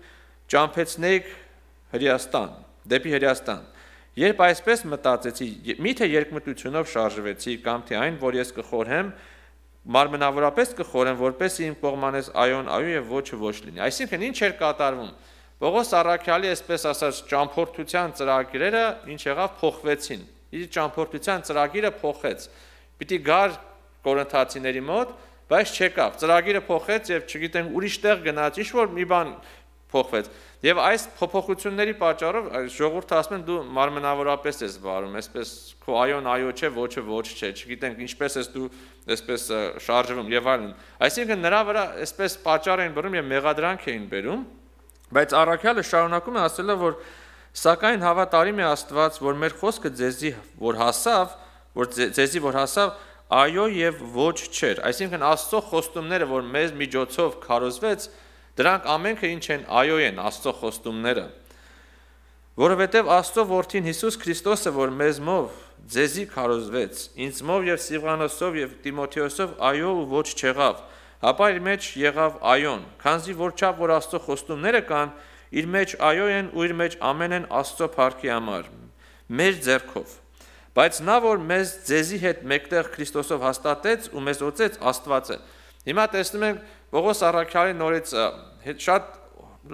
S2: ճամփեցնեիք Հրեաստան, դեպի Հրեաստան։ Երբ այսպես մտածեցի, միթե երկմտությունով շարժվեցի կամ թե այն, որ ես կխորհեմ, մարմնավորապես կխորեն, որպեսի իմ կողմանես այոն այու եւ ոչը ոչ լինի։ Այսինքն ինչ էր կատարվում։ Պողոս Արաքյալի այսպես ասած ճամփորդության ծրագիրերը ինչ եղավ փոխվեցին։ Իր ճամփորդության ծրագիրը փոխեց։ Պիտի գար կորընթացիների մոտ, բայց չեկավ։ Ծրագիրը փոխեց եւ չգիտենք ուրիշ տեղ գնաց, ինչ որ մի բան փոխվեց։ Եվ այս փոփոխությունների պատճառով ժողովուրդը ասում են դու մարմնավորապես ես վարում, այսպես քո այոն այո չէ, ոչը ոչ չէ, չգիտենք ինչպես ես դու այսպես շարժվում եւ այլն։ Այսինքն նրա վրա այսպես պատճառ են բռնում եւ մեղադրանք էին բերում, բայց առաքյալը շարունակում է ասելով որ սակայն հավատարիմ է Աստված, որ մեր խոսքը ձեզի որ հասավ, որ ձեզի որ հասավ, այո եւ ոչ չէր։ Այսինքն Աստծո խոստումները, որ մեզ միջոցով քարոզվեց, Դրանք ամենքը ինչ են այո են Աստծո խոստումները։ Որովհետև Աստծո որդին Հիսուս Քրիստոսը, որ մեզմով ձեզի քարոզվեց, ինձմով եւ Սիվանոսով եւ Տիմոթեոսով այո ու ոչ չեղավ, ապա իր մեջ եղավ այոն, քանզի որ չափ որ Աստծո խոստումները կան, իր մեջ այո են ու իր մեջ ամեն են Աստծո փառքի համար մեր ձեռքով բայց նա որ մեզ ձեզի հետ մեկտեղ Քրիստոսով հաստատեց ու մեզ ոցեց Աստվածը հիմա տեսնում ենք Պողոս առաքյալի նորից շատ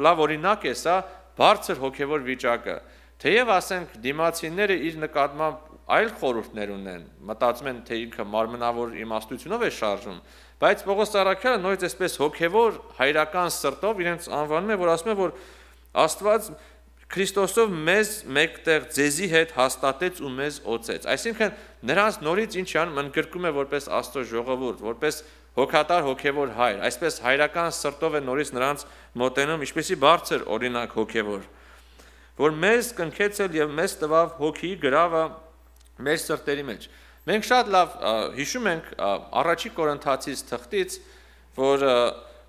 S2: լավ օրինակ է սա բարձր հոգևոր վիճակը։ Թեև ասենք դիմացինները իր նկատմամբ այլ խորհուրդներ ունեն, մտածում են թե ինքը մարմնավոր իմաստությունով է շարժում, բայց Պողոս Սարաքյանը նույնպես այսպես հոգևոր հայրական սրտով իրենց անվանում է, որ ասում է, որ Աստված Քրիստոսով մեզ մեկտեղ ձեզի հետ հաստատեց ու մեզ օծեց։ Այսինքն նրանց նորից ինչան ընդգրկում է որպես Աստծո ժողովուրդ, որպես հոգատար հոգևոր հայր, այսպես հայրական սրտով է նորից նրանց մոտենում, ինչպեսի բարձր օրինակ հոգևոր, որ մեզ կնքեցել եւ մեզ տվավ հոգի գրավը մեր սրտերի մեջ։ Մենք շատ լավ հիշում ենք առաջի Կորինթացից թղթից, որ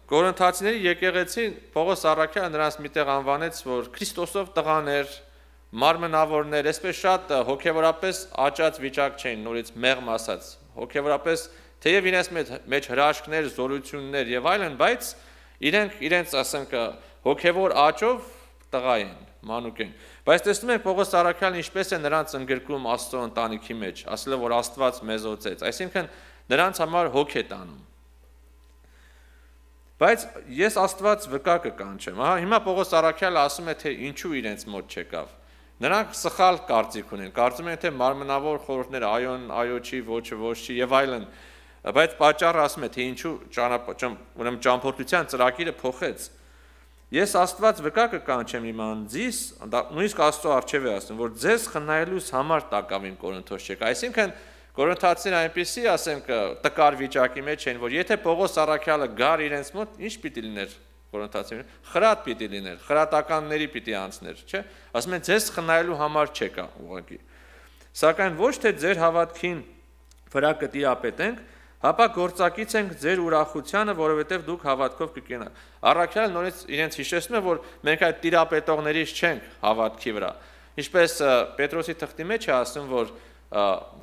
S2: Կորինթացիների եկեղեցին Պողոս առաքյալը նրանց միտեղ անվանեց, որ Քրիստոսով տղաներ, մարմնավորներ, այսպես շատ հոգևորապես աճած վիճակ չէին, նորից մեղմ ասած, հոգևորապես Թեև իրենց մեջ հրաշքներ, զորություններ եւ այլն, բայց իրենք իրենց ասենք հոգեվոր աճով տղա են, մանուկ են։ Բայց տեսնում եք Պողոս Սարաքյալն ինչպես է նրանց ընդգրկում Աստծո ընտանիքի մեջ, ասել է որ Աստված մեզ օծեց։ Այսինքն նրանց համար հոգ է տանում։ Բայց ես Աստված վկա կկանչեմ։ Հա հիմա Պողոս Սարաքյալը ասում է թե ինչու իրենց մոտ չեկավ։ Նրանք սխալ կարծիք ունեն, կարծում են թե մարմնավոր խորհուրդները, այոն, այո չի, ոչ ոչ չի եւ այլն։ այլ բայց պատճառը ասում է թե ինչու ուրեմն ճամփորդության ծրագիրը փոխեց ես աստված վկա կկանչեմ իմ անձիս նույնիսկ աստծո արչև է ասում որ ձեզ խնայելուս համար տակավին կորինթոս չեք այսինքն կորինթացին այնպեսի ասենք տկար վիճակի մեջ են որ եթե Պողոս առաքյալը գար իրենց մոտ ինչ պիտի լիներ կորինթացին խրատ պիտի լիներ խրատականների պիտի անցներ չէ ասում են ձեզ խնայելու համար չեք ուղղակի սակայն ոչ թե ձեր հավատքին վրա կտիապետենք Հապա գործակից ենք ձեր ուրախությանը, որովհետև դուք հավատքով կկենաք։ Առաքյալը նորից իրենց հիշեցնում է, որ մենք այդ տիրապետողներից չենք հավատքի վրա։ Ինչպես Պետրոսի թղթի մեջ է ասում, որ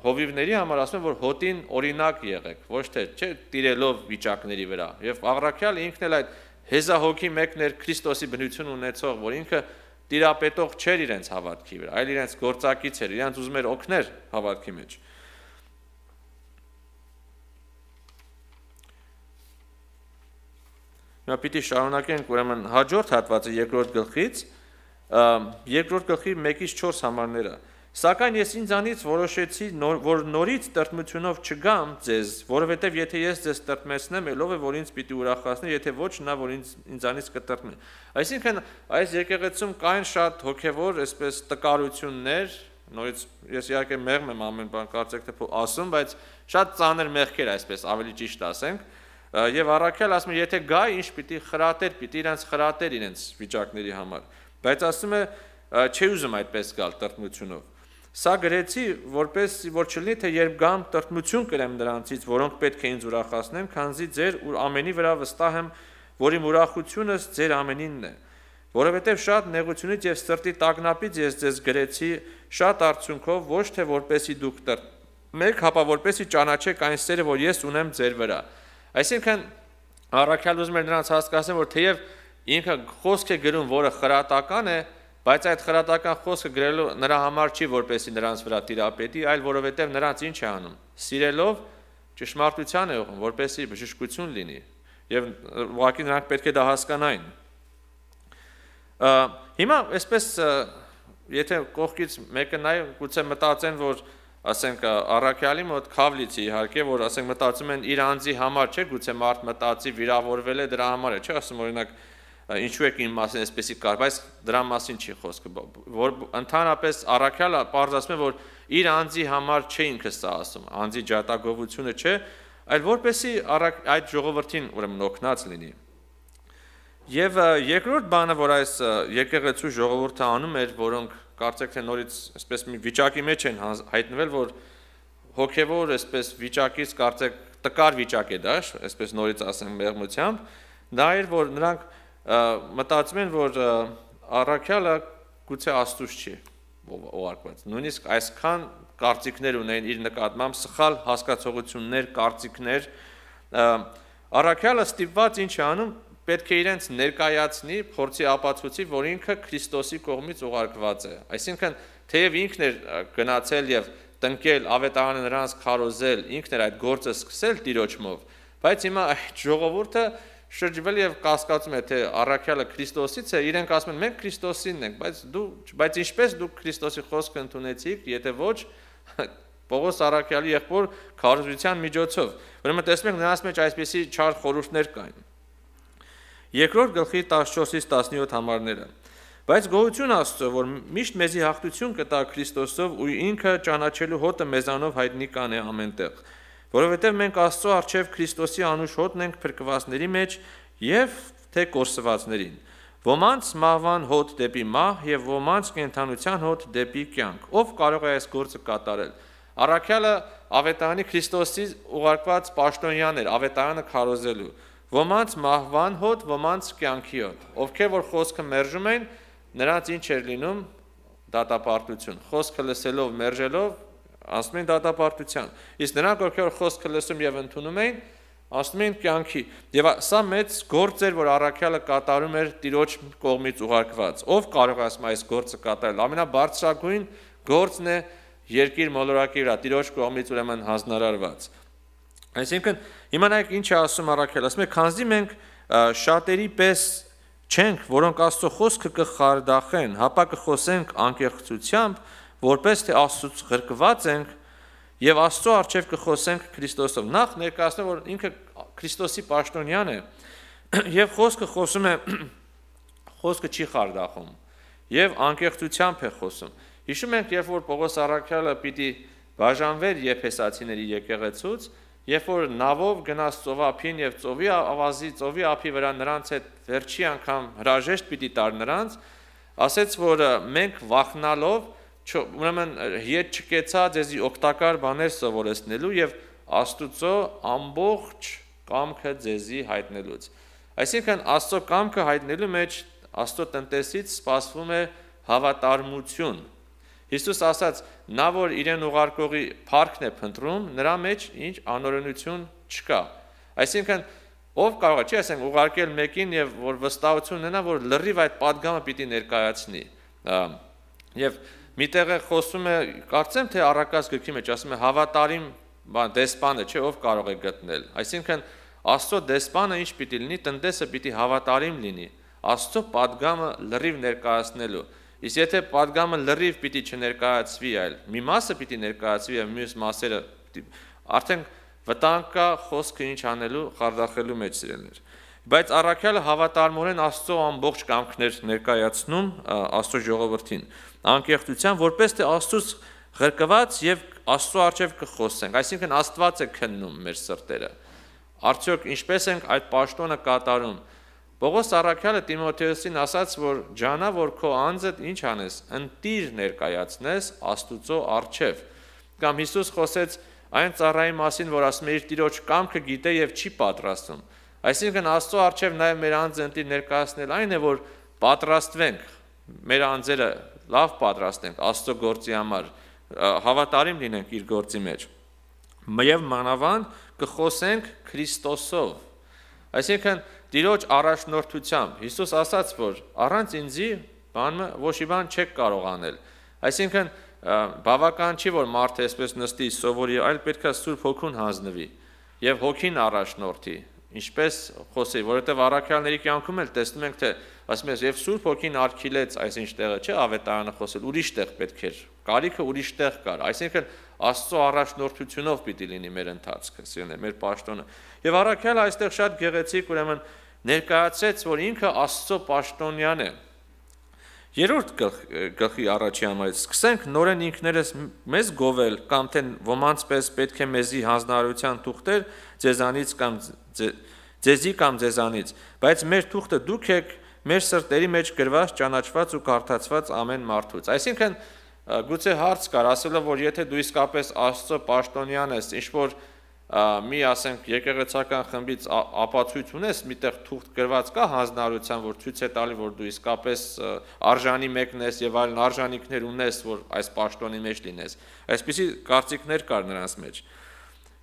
S2: հովիվների համար ասում են, որ հոտին օրինակ եղեք, ոչ թե չէ տիրելով վիճակների վրա։ Եվ Առաքյալը ինքն էլ այդ հեզահոգի մեկն էր Քրիստոսի բնություն ունեցող, որ ինքը տիրապետող չէր իրենց հավատքի վրա, այլ իրենց գործակից էր, իրենց ուզում էր օգնել հավատքի մեջ։ Ա, հիմա պիտի շարունակենք ուրեմն հաջորդ հատվածը երկրորդ գլխից երկրորդ գլխի 1-ից 4 համարները սակայն ես ինձանից որոշեցի նոր, որ նորից տրտմությունով չգամ ձեզ որովհետև եթե ես ձեզ տրտմեցնեմ ելով է որ ինձ պիտի ուրախացնի եթե ոչ նա որ ինձ ինձանից կտրտմի այսինքն այս եկեղեցում կային շատ հոգևոր այսպես տկարություններ նորից ես իհարկե մեղմ եմ ամեն բան կարծեք թե ասում բայց շատ ծանր մեղքեր այսպես ավելի ճիշտ ասենք եւ առաքյալ ասում է եթե գա ինչ պիտի խրատեր պիտի իրենց խրատեր իրենց վիճակների համար բայց ասում է չի ուզում այդպես գալ տրտմությունով սա գրեցի որպես որ չլինի թե երբ գամ տրտմություն կրեմ նրանցից որոնք պետք է ինձ ուրախացնեն քանզի ձեր ու ամենի վրա վստահ եմ որ իմ ուրախությունս ձեր ամենինն է որովհետև շատ նեղությունից եւ սրտի տագնապից ես ձեզ գրեցի շատ արդյունքով ոչ թե որպեսի դուք տր մեկ հապա որպեսի ճանաչեք այն սերը որ ես ունեմ ձեր վրա Այսինքն առաքյալ ուզում եմ նրանց հասկացնել, որ թեև ինքը խոսք է գրում, որը խրատական է, բայց այդ խրատական խոսքը գրելու նրա համար չի որպեսի նրանց վրա տիրապետի, այլ որովհետև նրանց ինչ է անում։ Սիրելով ճշմարտության է ուղղում, որպեսի բժշկություն լինի։ Եվ ուղղակի նրանք պետք է դա հասկանային։ Հիմա այսպես եթե կողքից մեկը նայ, գուցե մտածեն, որ ասենք առաքյալի մոտ քավլիցի իհարկե որ ասենք մտածում են իր անձի համար չէ գուցե մարդ մտածի վիրավորվել է դրա համար է չէ ասում օրինակ ինչու է իմ մասին այսպեսի կար բայց դրա մասին չի խոսքը որ ընդհանրապես առաքյալը պարզացում է որ իր անձի համար չէ ինքը սա ասում անձի ջատագովությունը չէ այլ որպեսի այդ ժողովրդին ուրեմն օգնած լինի Եվ երկրորդ բանը, որ այս եկեղեցու ժողովուրդը անում էր, որոնք կարծեք թե նորից այսպես մի վիճակի մեջ են հայտնվել, որ հոգևոր այսպես վիճակից կարծեք տկար վիճակ է դա, այսպես նորից ասեմ մեղմությամբ, դա էր, որ նրանք մտածում են, որ առաքյալը գուցե աստուծ չի ուղարկված։ Նույնիսկ այսքան կարծիքներ ունեն իր նկատմամբ սխալ հասկացողություններ, կարծիքներ։ Առաքյալը ստիպված ինչ է անում, պետք է իրենց ներկայացնի, փորձի ապացուցի, որ ինքը Քրիստոսի կողմից ուղարկված է։ Այսինքն, թեև ինքն էր գնացել եւ տնկել ավետարանը նրանց քարոզել, ինքն էր այդ գործը սկսել տիրոջմով, բայց հիմա այդ ժողովուրդը շրջվել եւ կասկածում է թե առաքյալը Քրիստոսից է, իրենք ասում են մենք Քրիստոսինն ենք, բայց դու բայց ինչպես դու Քրիստոսի խոսքը ընդունեցիք, եթե ոչ Պողոս առաքյալի եղբոր քարոզության միջոցով։ Ուրեմն տեսնենք նրանց մեջ այսպիսի չար խորհուրդներ կային։ Երկրորդ գլխի 14-ից 17 համարները։ Բայց գողություն Աստծո, որ միշտ մեզի հաղթություն կտա Քրիստոսով ու ինքը ճանաչելու հոտը մեզանով հայտնի կան է ամենտեղ, որովհետև մենք Աստծո արչև Քրիստոսի անուշ հոտն ենք փրկվածների մեջ եւ թե կորսվածներին։ Ոմանց մահվան հոտ դեպի մահ եւ ոմանց կենթանության հոտ դեպի կյանք։ Ով կարող է այս գործը կատարել։ Առաքյալը ավետարանի Քրիստոսի ուղարկված պաշտոնյան էր ավետարանը քարոզելու ոմանց մահվան հոտ, ոմանց կյանքի հոտ։ Ովքեր որ խոսքը մերժում են, նրանց ինչ էր լինում դատապարտություն։ Խոսքը լսելով, մերժելով ասում են դատապարտության։ Իսկ նրանք, ովքեր խոսքը լսում եւ ընդունում են, ասում են կյանքի։ Եվ սա մեծ գործ էր, որ առաքյալը կատարում էր Տիրոջ կողմից ուղարկված։ Ով կարող է ասում այս գործը կատարել։ Ամենաբարձրագույն գործն է երկիր մոլորակի վրա, Տիրոջ կողմից ուրեմն հանձնարարված։ Այսինքն հիմա նայեք ինչ է ասում Առաքելը, ասում է քանզի մենք շատերի պես չենք, որոնք Աստծո խոսքը կխարդախեն, հապա կխոսենք անկեղծությամբ, որպես թե Աստծոց ղրկված ենք եւ Աստծո արչեւ կխոսենք Քրիստոսով։ Նախ ներկայացնեմ, որ ինքը Քրիստոսի պաշտոնյան է եւ խոսքը խոսում է խոսքը չի խարդախում եւ անկեղծությամբ է խոսում։ Հիշում ենք, երբ որ Պողոս Առաքյալը պիտի բաժանվեր Եփեսացիների եկեղեցուց, եկ Երբ որ նավով գնաս ծովափին եւ ծովի ավազի ծովի ափի վրա նրանց հետ վերջի անգամ հրաժեշտ պիտի տար նրանց, ասեց որ մենք վախնալով ուրեմն հետ չկեցա դեզի օգտակար բաներ սովորեցնելու եւ Աստուծո ամբողջ կամքը ձեզի հայտնելուց։ Այսինքն Աստծո կամքը հայտնելու մեջ Աստծո տնտեսից սպասվում է հավատարմություն Հիսուս ասաց. նա որ իրեն ուղարկողի փառքն է փնտրում, նրա մեջ ինչ անօրենություն չկա։ Այսինքն ով կարող է, չի ասենք ուղարկել մեկին եւ որ վստահություն ունենա, որ լրիվ այդ падգամը պիտի ներկայացնի։ Եվ միտեղ է խոսում է, կարծեմ թե առակաց գրքի մեջ ասում է հավատարիմ բան դեսպանը, չէ, ով կարող է գտնել։ Այսինքն Աստծո դեսպանը ինչ պիտի լինի, տնտեսը պիտի հավատարիմ լինի։ Աստծո падգամը լրիվ ներկայացնելու Իսկ եթե падգամը լրիվ պիտի չներկայացվի այլ, մի մասը պիտի ներկայացվի եւ մյուս մասերը արդեն վտանգ կա խոսքը ինչ անելու խարդախելու մեջ սիրելներ։ Բայց առաքյալը հավատարմորեն Աստծո ամբողջ կամքներ ներկայացնում Աստծո ժողովրդին, անկեղծության, որպես թե Աստծոս ղրկված եւ Աստծո արժեվ կխոսենք, այսինքն Աստված է քննում մեր սրտերը։ Արդյոք ինչպես ենք այդ պաշտոնը կատարում, Պողոս Սարաքյալը Տիմոթեոսին ասաց, որ ջանա, որ քո անձդ ինչ անես, ընտիր ներկայացնես Աստուծո արչև։ Կամ Հիսուս խոսեց այն ծառայի մասին, որ ասում է իր Տիրոջ կամքը գիտե եւ չի պատրաստում։ Այսինքն Աստծո արչև նաև մեր անձը ընտիր ներկայացնել այն է, որ պատրաստվենք, մեր անձերը լավ պատրաստենք Աստծո գործի համար, հավատարիմ լինենք իր գործի մեջ։ Եվ մանավանդ կխոսենք Քրիստոսով։ Այսինքն Տիրոջ առաջնորդությամբ Հիսուս ասաց, որ առանց ինձի բանը ոչ մի բան չեք կարող անել։ Այսինքն բավական չի, որ մարդը այսպես նստի, սովորի, այլ պետք է Սուրբ Հոգուն հանձնվի եւ հոգին առաջնորդի ինչպես խոսի, որովհետև առաքյալների կյանքում էլ տեսնում ենք, թե ասում ես, եւ Սուրբ Հոգին արգելեց այսինչ տեղը, չէ, ավետարանը խոսել, ուրիշ տեղ պետք էր։ Կարիքը ուրիշ տեղ կար։ Այսինքն Աստծո առաջնորդությունով պիտի լինի մեր ընթացքը, սիրելիներ, մեր աշտոնը։ Եվ առաքյալը այստեղ շատ գեղեցիկ, ուրեմն ներկայացրեց, որ ինքը Աստծո պաշտոնյան է։ Երորդ գլխի առաջի համարից սկսենք նորեն ինքներս մեզ գովել կամ թե ոմանց պես պետք է մեզի հանձնարարության թուղթեր ձեզանից կամ ձեզի կամ ձեզանից, բայց մեր թուղթը դուք եք մեր սրտերի մեջ գրված, ճանաչված ու կարդացված ամեն մարդուց։ Այսինքն գուցե հարց կար, ասելով որ եթե դու իսկապես Աստծո պաշտոնյան ես, ինչ որ մի ասենք եկեղեցական խմբից ապացույց ունես, միտեղ թուղթ գրված կա հանձնարարության, որ ցույց է տալի, որ դու իսկապես արժանի մեկն ես եւ այլն արժանինքներ ունես, որ այս պաշտոնի մեջ լինես։ Այսպիսի կարծիքներ կար նրանց մեջ։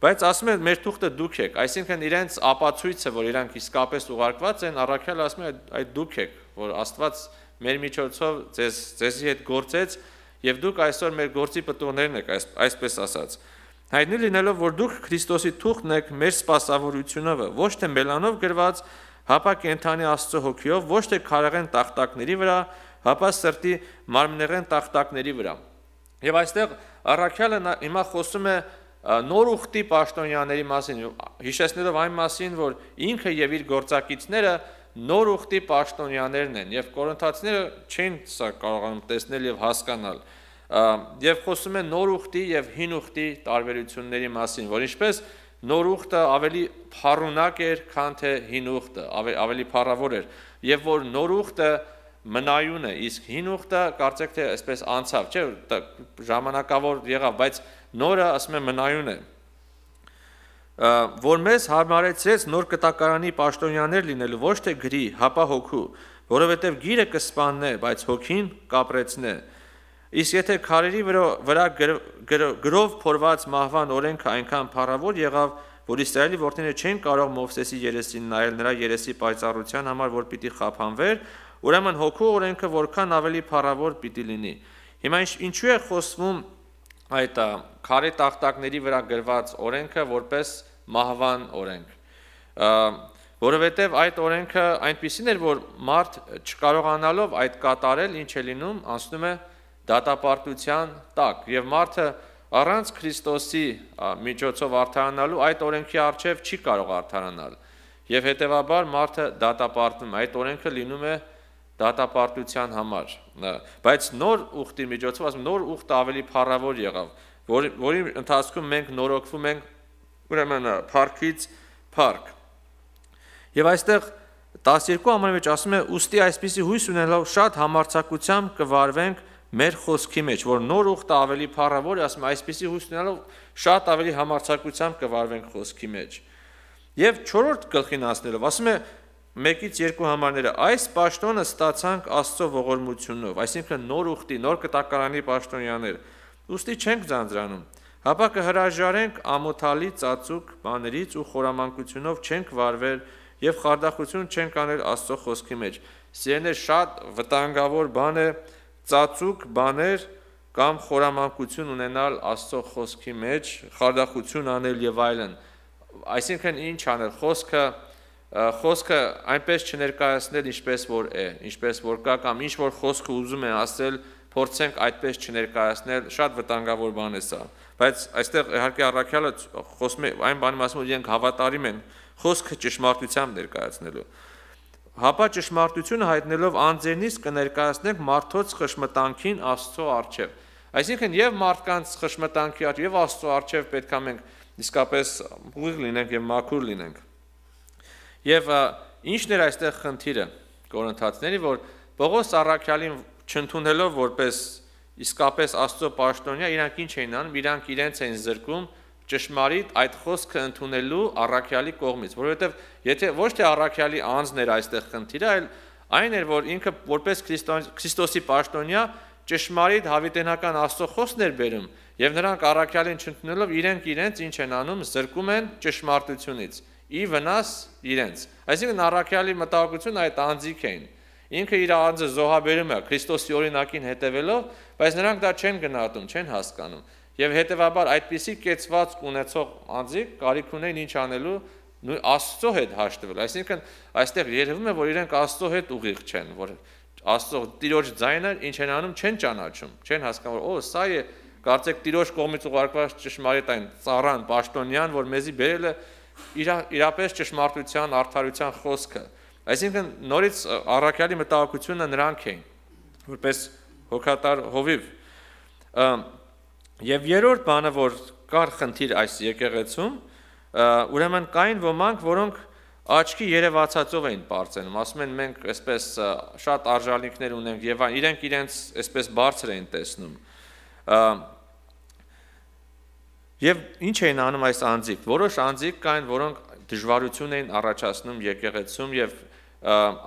S2: Բայց ասում են մեր թուղթը դուք եք, այսինքն իրենց ապացույցը, որ իրանք իսկապես ուղարկված են, առաքյալ ասում է այդ դուք եք, որ Աստված մեր միջոցով ձեզ ձեզի հետ գործեց եւ դուք այսօր մեր գործի պտուղներն եք, այս, այսպես ասած։ այս հայտնի լինելով, որ դուք Քրիստոսի թուղթն եք մեր սպասավորությունով, ոչ թե մելանով գրված հապա կենթանի Աստծո հոգիով, ոչ թե քարեղեն տախտակների վրա, հապա սրտի մարմնեղեն տախտակների վրա։ Եվ այստեղ առաքյալը հիմա խոսում է նոր ուխտի պաշտոնյաների մասին, հիշեցնելով այն մասին, որ ինքը եւ իր գործակիցները նոր ուխտի պաշտոնյաներն են եւ կորինթացիները չեն սա կարողանում տեսնել եւ հասկանալ։ և եւ խոսում է նոր ուխտի եւ հին ուխտի տարբերությունների մասին, որ ինչպես նոր ուխտը ավելի փառունակ էր, քան թե հին ուխտը, ավելի, ավելի փառավոր էր, եւ որ նոր ուխտը մնայուն է, իսկ հին ուխտը կարծեք թե այսպես անցավ, չէ՞, ժամանակավոր եղավ, բայց նորը ասում եմ մնայուն է։ Որ մեզ հարմարեցրեց նոր կտակարանի պաշտոնյաներ լինելու ոչ թե գրի, հապա հոգու, որովհետև գիրը կսպաննե, բայց հոգին կապրեցնե։ կա Իսկ եթե քարերի վրա վրա գրով փորված մահվան օրենքը այնքան փառավոր եղավ, որ Իսրայելի որդիները չեն կարող Մովսեսի երեսին նայել նրա երեսի պայծառության համար, որ պիտի խափանվեր, ուրեմն հոգու օրենքը որքան ավելի փառավոր պիտի լինի։ Հիմա ինչու է խոսվում այդ քարե տախտակների վրա գրված օրենքը որպես մահվան օրենք որովհետև այդ օրենքը այնպիսին էր որ մարդ չկարողանալով այդ կատարել ինչ է լինում անցնում է դատապարտության տակ եւ մարդը առանց Քրիստոսի միջոցով արթարանալու այդ օրենքի արժև չի կարող արթարանալ եւ հետեւաբար մարդը դատապարտվում այդ օրենքը լինում է դատապարտության համար բայց նոր ուխտի միջոցով ասում նոր ուխտ ավելի փառավոր եղավ որ, որի ընթացքում մենք նորոգվում ենք ուրեմն парքից парք եւ այստեղ 12 ամառի մեջ ասում է ուստի այսպիսի հույս ունելով շատ համարձակությամբ կվարվենք մեր խոսքի մեջ, որ նոր ուխտը ավելի փառավոր է, ասում այսպիսի հույս ունենալով շատ ավելի համարձակությամբ կվարվենք խոսքի մեջ։ Եվ 4-րդ գլխին անցնելով ասում է մեկից երկու համարները այս պաշտոնը ստացանք Աստծո ողորմությունով, այսինքն նոր ուխտի, նոր կտակարանի պաշտոնյաներ։ Ոստի չենք ձանձրանում։ Հապա կհրաժարենք ամոթալի ծածուկ բաներից ու խորամանկությունով չենք վարվել եւ խարդախություն չենք անել Աստծո խոսքի մեջ։ Սիրելիներ, շատ վտանգավոր բան է, որ ծածուկ բաներ կամ խորամանկություն ունենալ Աստծո խոսքի մեջ, խարդախություն անել եւ այլն։ Այսինքն ինչ անել խոսքը խոսքը այնպես չներկայացնել ինչպես որ է, ինչպես որ կա կամ ինչ որ խոսքը ուզում է ասել, փորձենք այդպես չներկայացնել, շատ վտանգավոր բան է սա։ Բայց այստեղ իհարկե առաքյալը խոսում է այն բանի մասին, որ իրենք հավատարիմ են խոսքը ճշմարտությամբ ներկայացնելու։ Հապա ճշմարտությունը հայտնելով անձերնից կներկայացնենք մարդոց խշմտանքին Աստծո արչև։ Այսինքն եւ մարդկանց խշմտանքի արչև եւ Աստծո արչև պետքա մենք իսկապես ուղիղ լինենք եւ մաքուր լինենք։ Եվ ի՞նչն էր այստեղ խնդիրը Կորինթացիների, որ Պողոս առաքյալին չընդունելով որպես իսկապես Աստծո պաշտոնյա, իրանք ինչ էին անում, իրանք իրենց էին զրկում ճշմարիտ այդ խոսքը ընդունելու առաքյալի կողմից, որովհետև եթե ոչ թե առաքյալի անձն էր այստեղ խնդիրը, այլ այն էր, որ ինքը որպես Քրիստոսի պաշտոնյա ճշմարիտ հավիտենական Աստծո խոսքն էր բերում, եւ նրանք առաքյալին չընդունելով իրենք իրենց ինչ են անում, զրկում են ճշմարտությունից ի վնաս իրենց։ Այսինքն առաքյալի մտահոգությունը այդ անձիկ էին։ Ինքը իր անձը զոհաբերում է Քրիստոսի օրինակին հետևելով, բայց նրանք դա չեն գնահատում, չեն հասկանում։ Եվ հետևաբար այդպիսի կեցված ունեցող անձիկ կարիք ունեն ինչ անելու նույն Աստծո հետ հաշտվել։ Այսինքն այստեղ երևում է, որ իրենք Աստծո հետ ուղիղ չեն, որ Աստծո տիրոջ ձայնը ինչ են անում, չեն ճանաչում, չեն հասկանում, օ, սա է կարծեք տիրոջ կողմից ուղարկված ճշմարիտ այն ծառան, պաշտոնյան, որ մեզի բերել է իր իրապես ճշմարտության, արդարության խոսքը։ Այսինքն նորից առաքյալի մտահոգությունը նրանք էին, որպես հոգատար հովիվ։ Ա, Եվ երրորդ բանը, որ կար խնդիր այս եկեղեցում, ուրեմն կային ոմանք, որոնք աչքի երևացածով էին բարձրանում, ասում են մենք այսպես շատ արժալինքներ ունենք եւ այն իրենք իրենց այսպես բարձր էին տեսնում։ Եվ ինչ էին անում այս անձիկ։ Որոշ անձիկ կային, որոնք դժվարություն էին առաջացնում եկեղեցում եւ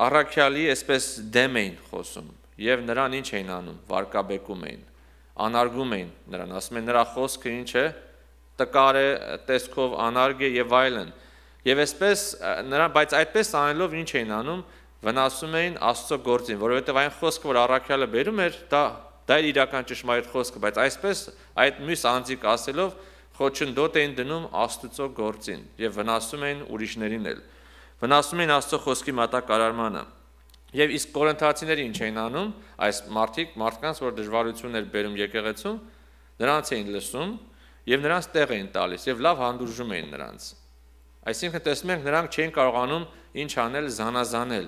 S2: առաքյալի այսպես դեմ էին խոսում եւ նրան ինչ էին անում, վարկաբեկում էին անարգում էին նրան, ասում են նրա խոսքը ինչ է, տկար է, տեսքով անարգ է եւ այլն։ Եվ այսպես նրան, բայց այդպես անելով ինչ էին անում, վնասում էին Աստծո գործին, որովհետեւ այն խոսքը, որ առաքյալը բերում էր, դա դա իր իրական ճշմարիտ խոսքը, բայց այսպես այդ մյուս անձիկ ասելով խոչընդոտ էին դնում Աստծո գործին եւ վնասում էին ուրիշներին էլ։ Վնասում էին Աստծո խոսքի մատակարարմանը։ Եվ իսկ կորընթացիները ինչ էին անում, այս մարդիկ, մարդկանց, որ դժվարություն էր բերում եկեղեցում, նրանց էին լսում եւ նրանց տեղ էին տալիս եւ լավ հանդուրժում էին նրանց։ Այսինքն տեսնում ենք նրանք չէին կարողանում ինչ անել, զանազանել,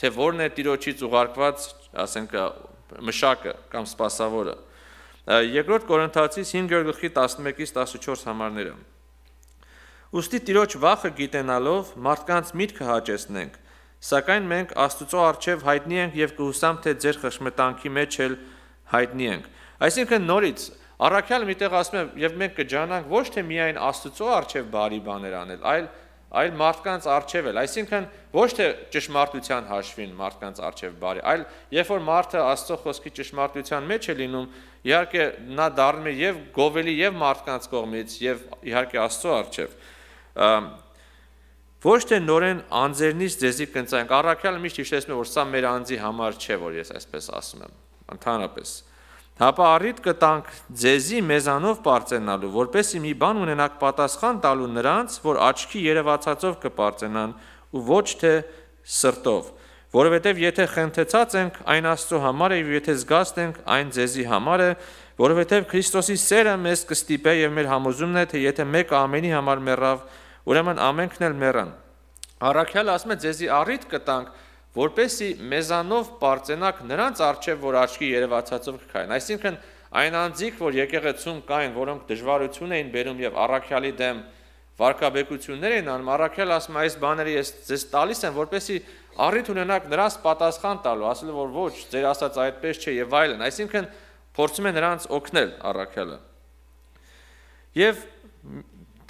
S2: թե որն է տիրոջից ուղարկված, ասենք, մշակը կամ սпасավորը։ Երկրորդ Կորինթացից 5-րդ գլխի 11-ից 14 համարները։ Ոստի տիրոջ վախը գիտենալով մարդկանց միտքը հաճեսնենք, Սակայն մենք Աստծո արչև հայտնի ենք եւ կհուսամ թե ձեր խշմտանքի մեջ էլ հայտնի ենք։ Այսինքն նորից առաքյալ միտեղ ասում եմ եւ մենք կճանանք ոչ թե միայն Աստծո արչև բարի բաներ անել, այլ այլ մարդկանց արչև էլ, այսինքն ոչ թե ճշմարտության հաշվին մարդկանց արչև բարի, այլ երբ որ մարդը Աստծո խոսքի ճշմարտության մեջ է լինում, իհարկե նա դառնում է եւ գովելի եւ մարդկանց կողմից եւ իհարկե Աստծո արչև ոչ թե նորեն անձերնից ձեզի կընծանք։ Առաքյալը միշտ հիշեցնում է, որ սա մեր անձի համար չէ, որ ես այսպես ասում եմ, ընդհանրապես։ Հապա առիթ կտանք ձեզի մեզանով բարձենալու, որպեսի մի բան ունենanak պատասխան տալու նրանց, որ աչքի երևացածով կբարձենան ու ոչ թե սրտով, որովհետև եթե խենթեցած ենք, այն Աստծո համար է, եթե զգաստ ենք, այն ձեզի համար է, որովհետև Քրիստոսի սերը մեզ կստիպե եւ մեր համոզումն է, թե եթե մեկը ամենի համար մեռավ, Ուրեմն ամենքն էլ մեռան։ Առաքյալը ասում է ձեզի առիթ կտանք, որպեսի մեզանով բարձենակ նրանց արջև, որ աչքի երևացածով կքային։ Այսինքն այն անձիկ, որ եկեղեցում կային, որոնք դժվարություն էին բերում եւ առաքյալի դեմ վարկաբեկություններ էին անում, առաքյալը ասում է այս բաները ես ձեզ տալիս եմ, որպեսի առիթ ունենաք նրանց պատասխան տալու, ասել որ ոչ, ձեր ասած այդպես չէ եւ այլն։ Այսինքն փորձում է նրանց օգնել առաքյալը։ Եվ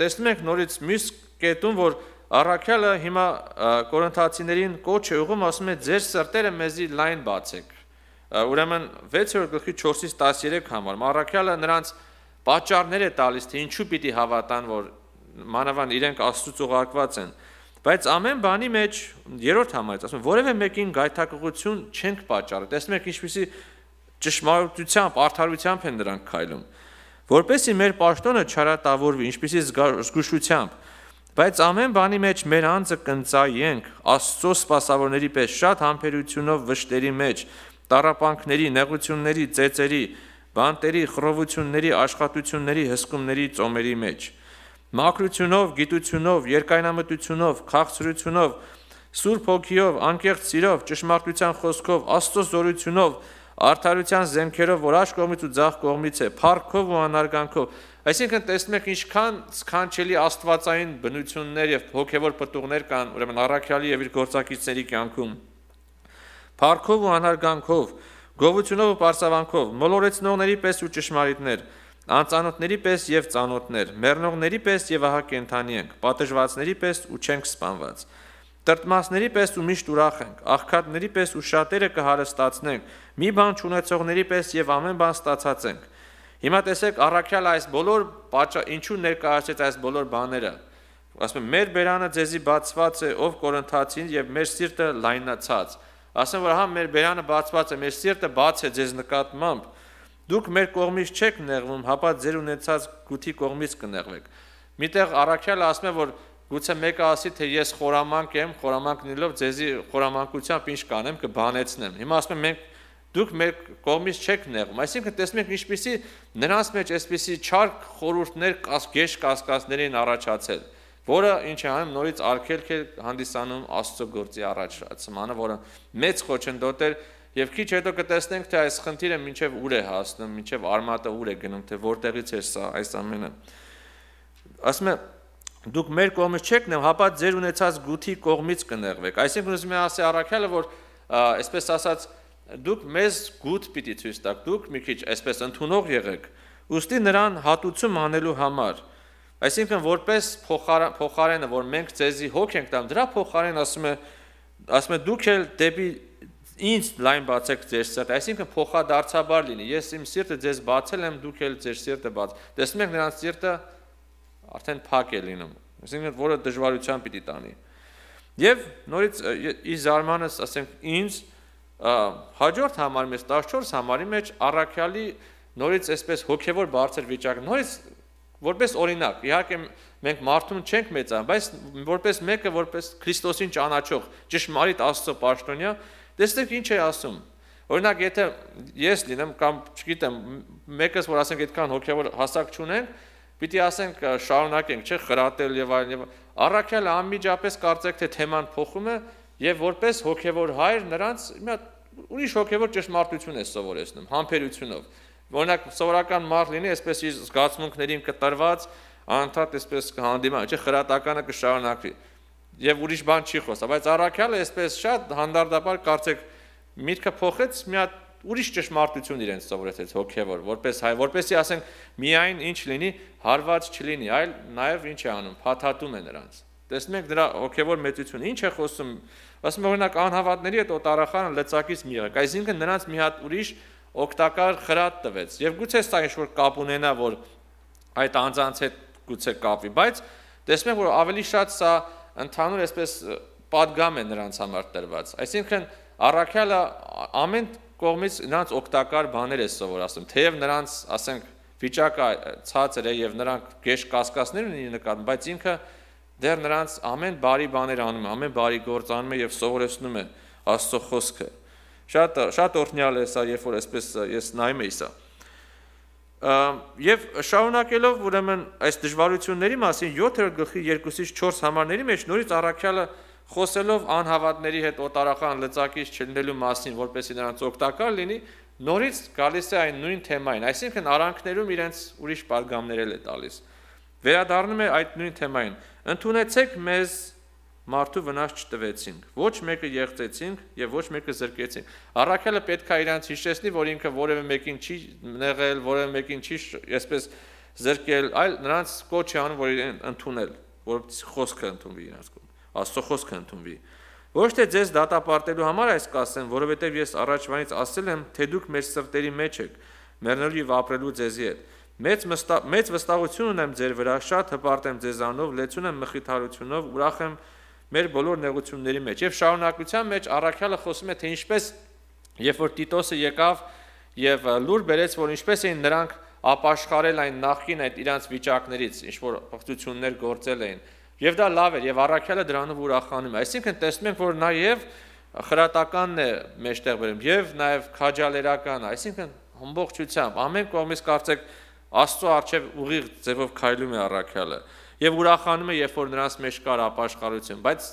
S2: տեսնում ենք նորից մյուս կետում, որ առաքյալը հիմա կորինթացիներին կոչ է ուղում, ասում է ձեր սրտերը մեզի լայն բացեք։ Ուրեմն 6-րդ գլխի 4-ից 13 համար առաքյալը նրանց պատճառներ է տալիս, թե ինչու պիտի հավատան, որ մանավան իրենք Աստծո ուղարկված են։ Բայց ամեն բանի մեջ երրորդ համարից ասում որևէ մեկին գայթակղություն չենք պատճառը։ Տեսնում եք ինչպեսի ճշմարտությամբ, արդարությամբ են նրանք քայլում որպեսի մեր պաշտոնը չարատավորվի, ինչպիսի զգուշությամբ, բայց ամեն բանի մեջ մեր անձը կնծայենք Աստծո սպասավորների պես շատ համբերությունով վշտերի մեջ, տարապանքների, նեղությունների, ծեծերի, բանտերի, խռովությունների, աշխատությունների, հսկումների, ծոմերի մեջ։ Մաքրությունով, գիտությունով, երկայնամտությունով, քաղցրությունով, Սուրբ Հոգիով, անկեղծ սիրով, ճշմարտության խոսքով, Աստծո զորությունով արդարության զեմքերով, որ աշ կողմից ու ձախ կողմից է, փառքով ու անարգանքով։ Այսինքն տեսնում եք ինչքան սքանչելի աստվածային բնություններ եւ հոգեվոր պտուղներ կան, ուրեմն առաքյալի եւ իր գործակիցների կյանքում։ Փառքով ու անարգանքով, գովությունով ու པարսավանքով, մոլորեցնողների պես ու ճշմարիտներ, անծանոթների պես եւ ծանոթներ, մեռնողների պես եւ ահա կենթանի ենք, պատժվածների պես ու չենք սպանված։ Տրտմասների պես ու միշտ ուրախ ենք, աղքատների պես ու շատերը կհարստացնենք, մի բան չունեցողների պես եւ ամեն բան ստացած ենք։ Հիմա տեսեք առաքյալ այս բոլոր պատճա ինչու ներկայացրեց այս բոլոր բաները։ Ասում եմ, մեր բերանը ձեզի բացված է, ով կորընթացին եւ մեր սիրտը լայնացած։ Ասեմ, որ հա մեր բերանը բացված է, մեր սիրտը բաց է ձեզ նկատմամբ։ Դուք մեր կողմից չեք նեղվում, հապա ձեր ունեցած գութի կողմից կնեղվեք։ Միտեղ առաքյալը ասում է, որ Գուցե մեկը ասի, թե ես խորամանկ եմ, խորամանկնելով ձեզի խորամանկությամբ ինչ կանեմ, կբանեցնեմ։ Հիմա ասում եմ մենք դուք մեր կողմից չեք նեղում։ Այսինքն տեսնենք ինչպիսի նրանց մեջ այսպիսի չարք խորուրդներ կասկեշ կասկածներին առաջացել, որը ինչ է անում նորից արգելք է հանդիսանում Աստծո գործի առաջացմանը, որը մեծ խոչընդոտ էր Եվ քիչ հետո կտեսնենք, թե այս խնդիրը մինչև ուր է հասնում, մինչև արմատը ուր է գնում, թե որտեղից է սա այս ամենը։ Ասում եմ, դուք մեր կողմից չեք նեմ, հապա ձեր ունեցած գութի կողմից կներվեք։ Այսինքն ուզում եմ ասել Արաքյալը, որ այսպես ասած դուք մեզ գութ պիտի ցույց տաք, դուք մի քիչ այսպես ընդունող եղեք։ Ոստի նրան հատուցում անելու համար։ Այսինքն որպես փոխարենը, որ մենք ձեզի հոգ ենք տամ, դրա փոխարեն ասում է ասում է դուք էլ դեպի ինձ լայն բացեք ձեր սիրտը, այսինքն փոխադարձաբար լինի։ Ես իմ սիրտը ձեզ բացել եմ, դուք էլ ձեր սիրտը բաց։ Տեսնում եք նրանց սիրտը արդեն փակ է լինում։ Այսինքն որը դժվարության պիտի տանի։ Եվ նորից ի զարմանս, ասենք, ինձ հաջորդ համարի մեջ 14 համարի մեջ առաքյալի նորից այսպես հոգևոր բարձր վիճակ, նորից որպես օրինակ, իհարկե մենք մարդուն չենք մեծան, բայց որպես մեկը, որպես Քրիստոսին ճանաչող ճշմարիտ Աստծո պաշտոնյա, տեսնեք ինչ է ասում։ Օրինակ, եթե ես լինեմ կամ չգիտեմ, մեկս որ ասենք այդքան հոգևոր հասակ չունենք, Պիտի ասենք շարունակենք, չէ, խրատել եւ այլն եւ առաքյալ անմիջապես կարծեք թե թեման փոխում է եւ որպես հոգեվոր հայր նրանց մի հատ ուրիշ հոգեվոր ճշմարտություն է սովորեցնում, համբերությունով։ Օրինակ սովորական մարդ լինի, այսպես իր զգացմունքներին կտրված, անընդհատ այսպես կհանդիման, չէ, խրատականը կշարունակվի եւ ուրիշ բան չի խոսա, բայց առաքյալը այսպես շատ հանդարտաբար կարծեք միտքը փոխեց, մի հատ ուրիշ ճշմարտություն իրենց սովորեցրեց հոգևոր, որպես հայ, որպեսի ասենք միայն ինչ լինի, հարված չլինի, այլ նաև ինչ է անում, փաթաթում է նրանց։ Տեսնում եք դրա հոգևոր մեծությունը, ինչ է խոսում։ Ասում է օրինակ անհավատների այդ օտարախանը լծակից մի եղեք, այսինքն նրանց մի հատ ուրիշ օգտակար խրատ տվեց։ Եվ գուցե սա ինչ-որ կապ ունենա, որ այդ անձանց հետ գուցե կապի, բայց տեսնում եք որ ավելի շատ սա ընդհանուր այսպես падգամ է նրանց համար տրված։ Այսինքն առաքյալը ամեն կողմից նրանց օգտակար բաներ է սովորացնում, թեև նրանց, ասենք, վիճակը ցածր է եւ նրանք գեշ կասկածներ ունեն իր նկատմամբ, բայց ինքը դեռ նրանց ամեն բարի բաներ անում է, ամեն բարի գործ անում է եւ սովորեցնում է Աստծո խոսքը։ Շատ շատ օրհնյալ է սա, երբ որ այսպես ես նայում եի սա։ Եվ շարունակելով ուրեմն այս դժվարությունների մասին 7-րդ գլխի 2-ից 4 համարների մեջ նորից առաքյալը խոսելով անհավատների հետ օտարական լծակից չլնելու մասին, որպեսզի նրանց օգտակար լինի, նորից գալիս է այն նույն թեմային, այսինքն արանքներում իրենց ուրիշ պարգամներ էլ է տալիս։ Վերադառնում է այդ նույն թեմային. ընդունեցեք մեզ մարդու վնաս չտվեցինք, ոչ մեկը եղծեցինք եւ ոչ մեկը զրկեցինք։ Առաքելը պետքա իրանց հիշեցնի, որ ինքը որևէ մեկին չի նեղել, որևէ մեկին չի այսպես զրկել, այլ նրանց կոչ է անում, որ իրեն ընդունել, որ խոսքը ընդունվի իրանց Աստծո խոսքը ընդունվի։ Ոչ թե ձեզ դատապարտելու համար այս կասեմ, որովհետև ես առաջվանից ասել եմ, թե դուք մեր սրտերի մեջ եք, մեռնելու եւ ապրելու ձեզի հետ։ Մեծ մստա, մեծ վստահություն ունեմ ձեր վրա, շատ հպարտ եմ ձեզանով, լեցուն եմ մխիթարությունով, ուրախ եմ մեր բոլոր նեղությունների մեջ։ Եվ շարունակության մեջ առաքյալը խոսում է, թե ինչպես երբ որ Տիտոսը եկավ եւ լուր բերեց, որ ինչպես էին նրանք ապաշխարել այն նախին այդ իրանց վիճակներից, ինչ որ փղծություններ գործել էին, Եվ դա լավ էր, եւ առաքյալը դրանով ուրախանում է։ Այսինքն տեսնում ենք, որ նաեւ խրատականն է մեջտեղ բերում եւ նաեւ քաջալերական, այսինքն ամբողջությամբ ամեն կողմից կարծեք Աստծո արչեւ ուղիղ ձևով քայլում է առաքյալը եւ ուրախանում է, երբ որ նրանց մեջ կար ապաշխարություն, բայց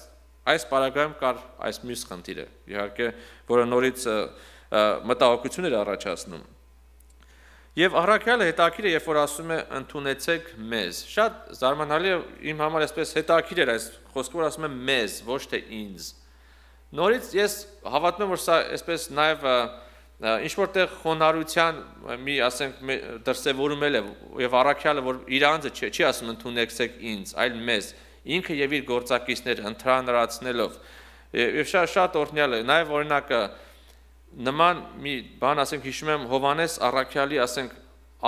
S2: այս параգրաֆում կար այս մյուս խնդիրը, իհարկե, որը նորից մտահոգություն էր առաջացնում Եվ առաքյալը հետաքրիր է, երբ որ ասում է ընդունեցեք մեզ։ Շատ զարմանալի է իմ համար այսպես հետաքրիր էր այս խոսքը, որ ասում է մեզ, ոչ թե ինձ։ Նորից ես հավատում եմ, որ սա այսպես նաև ինչ որտեղ խոնարհության մի ասենք դրսևորում էլ է եւ առաքյալը որ իր անձը չի, չի ասում ընդունեցեք ինձ, այլ մեզ։ Ինքը եւ իր գործակիցները ընդհանրացնելով։ Եվ շատ շատ օրհնյալ է։ Նաև օրինակը նման մի բան ասենք հիշում եմ Հովանես Առաքյալի ասենք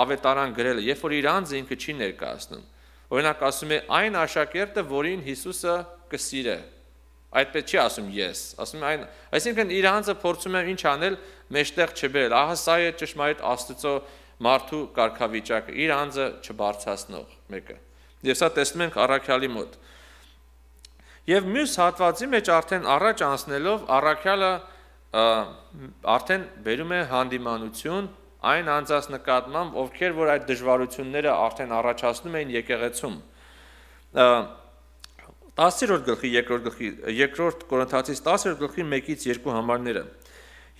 S2: ավետարան գրելը, երբ որ իր անձը ինքը չի ներկայացնում։ Օրինակ ասում է այն աշակերտը, որին Հիսուսը կսիրե։ Այդպես չի ասում ես, ասում այն, այսինքն իր անձը փորձում է ինչ անել, մեջտեղ չբերել։ Ահա սա է ճշմարիտ Աստծո մարդու կարգավիճակը, իր անձը չբարձրացնող մեկը։ Եվ սա տեսնում ենք Առաքյալի մոտ։ Եվ մյուս հատվածի մեջ արդեն առաջ անցնելով Առաքյալը առ արդեն վերում է հանդիմանություն այն անձանց նկատմամբ, ովքեր որ այդ դժվարությունները արդեն առաջացնում էին եկեղեցում։ 10-րդ գլխի 2-րդ գլխի 2-րդ Կորինթացից 10-րդ գլխի 1-ից 2 համարները։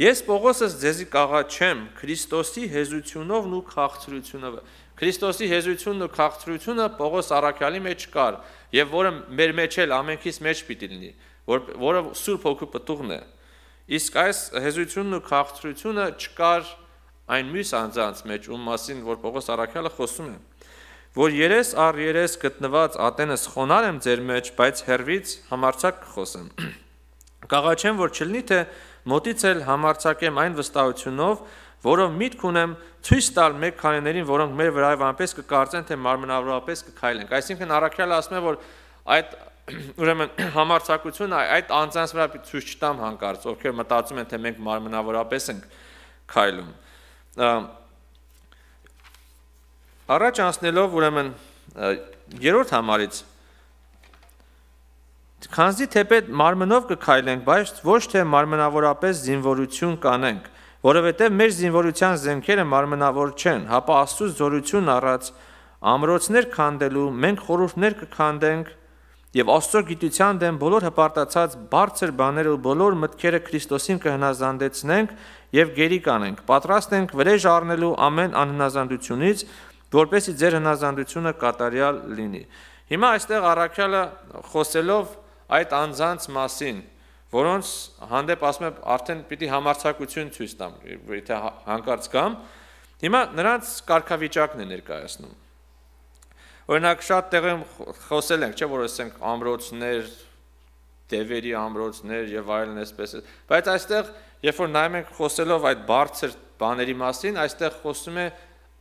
S2: Ես Պողոսս ձեզի կաղա չեմ Քրիստոսի հեզությունովն ու քաղցրությունով։ Քրիստոսի հեզությունն ու քաղցրությունը Պողոս առաքյալի մեջ կար, եւ որը մեր մեջ էլ ամենքից մեջ պիտի լինի, որ որը Սուրբ Հոգու պտուղն է։ որ, Իսկ այս հեզությունն ու քաղցրությունը չկար այն մյուս անձանց մեջ, ում մասին որ Պողոս Արաքյալը խոսում է, որ երես առ երես գտնված Ատենս խոնար եմ ձեր մեջ, բայց հերվից համարցակ կխոսեմ։ Կաղաչեմ, որ չլինի թե մոտից էլ համարցակեմ այն վստահությունով, որով միտք ունեմ ցույց տալ մեկ քանիներին, որոնք մեր վրա եւ այնպես կկարծեն, թե մարմնավորապես կքայլենք։ Այսինքն Արաքյալը ասում է, որ այդ ուրեմն համարձակությունը այդ անձանց վրա ցույց չտամ հանկարծ, ովքեր մտածում են, թե մենք մարմնավորապես ենք քայլում։ Առաջ անցնելով ուրեմն երրորդ համարից Քանզի թեպետ մարմնով կքայլենք, բայց ոչ թե մարմնավորապես զինվորություն կանենք, որովհետև մեր զինվորության զենքերը մարմնավոր չեն, հապա Աստծո զորություն առած ամրոցներ քանդելու, մենք խորհուրդներ կքանդենք եւ Աստծո գիտության դեմ բոլոր հպարտացած բարձր բաները ու բոլոր մտքերը Քրիստոսին կհնազանդեցնենք եւ գերի կանենք։ Պատրաստ ենք վրեժ առնելու ամեն անհնազանդությունից, որպեսզի ձեր հնազանդությունը կատարյալ լինի։ Հիմա այստեղ առաքյալը խոսելով այդ անձանց մասին, որոնց հանդեպ ասում եմ արդեն պիտի համարցակություն ցույց տամ, եթե հանկարծ կամ, հիմա նրանց կարգավիճակն է ներկայացնում։ Օրինակ շատ տեղում խոսել ենք, չէ՞ որ ասենք ամրոցներ, դևերի ամրոցներ եւ այլն այսպես։ Բայց այստեղ երբ որ նայում ենք խոսելով այդ բարձր բաների մասին, այստեղ խոսում է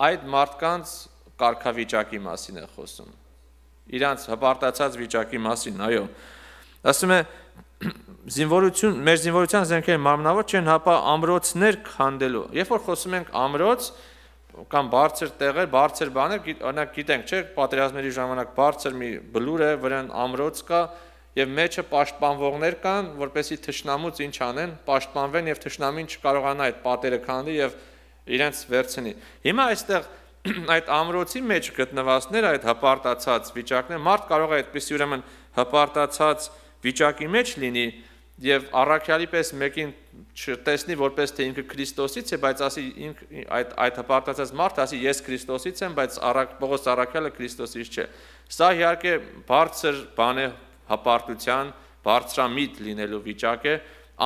S2: այդ մարդկանց կարգավիճակի մասին է խոսում։ Իրանց հպարտացած վիճակի մասին, այո։ Ասում է զինվորություն, մեր զինվորության զենքերը մարմնավոր չեն հապա ամրոցներ քանդելու։ Երբ որ խոսում ենք ամրոց, կամ բարձր տեղեր, բարձր բաներ, օրինակ գիտենք, չէ, պատերազմների ժամանակ բարձր մի բլուր է, վրան ամրոց կա եւ մեջը պաշտպանվողներ կան, որպեսի թշնամուց ինչ անեն, պաշտպանվեն եւ թշնամին չկարողանա այդ պատերը քանդի եւ իրենց վերցնի։ Հիմա այստեղ այդ ամրոցի մեջ գտնվածներ այդ հպարտացած վիճակներ, մարդ կարող է այդպիսի ուրեմն հպարտացած վիճակի մեջ լինի եւ առաքյալի պես մեկին չտեսնի որպես թե ինքը Քրիստոսից է, բայց ասի ինքը այդ այդ հպարտացած մարդը ասի ես Քրիստոսից եմ, բայց Արաք Պողոս Արաքյալը Քրիստոսից չէ։ Սա իհարկե բարձր բան է հպարտության, բարձրամիտ լինելու վիճակ է,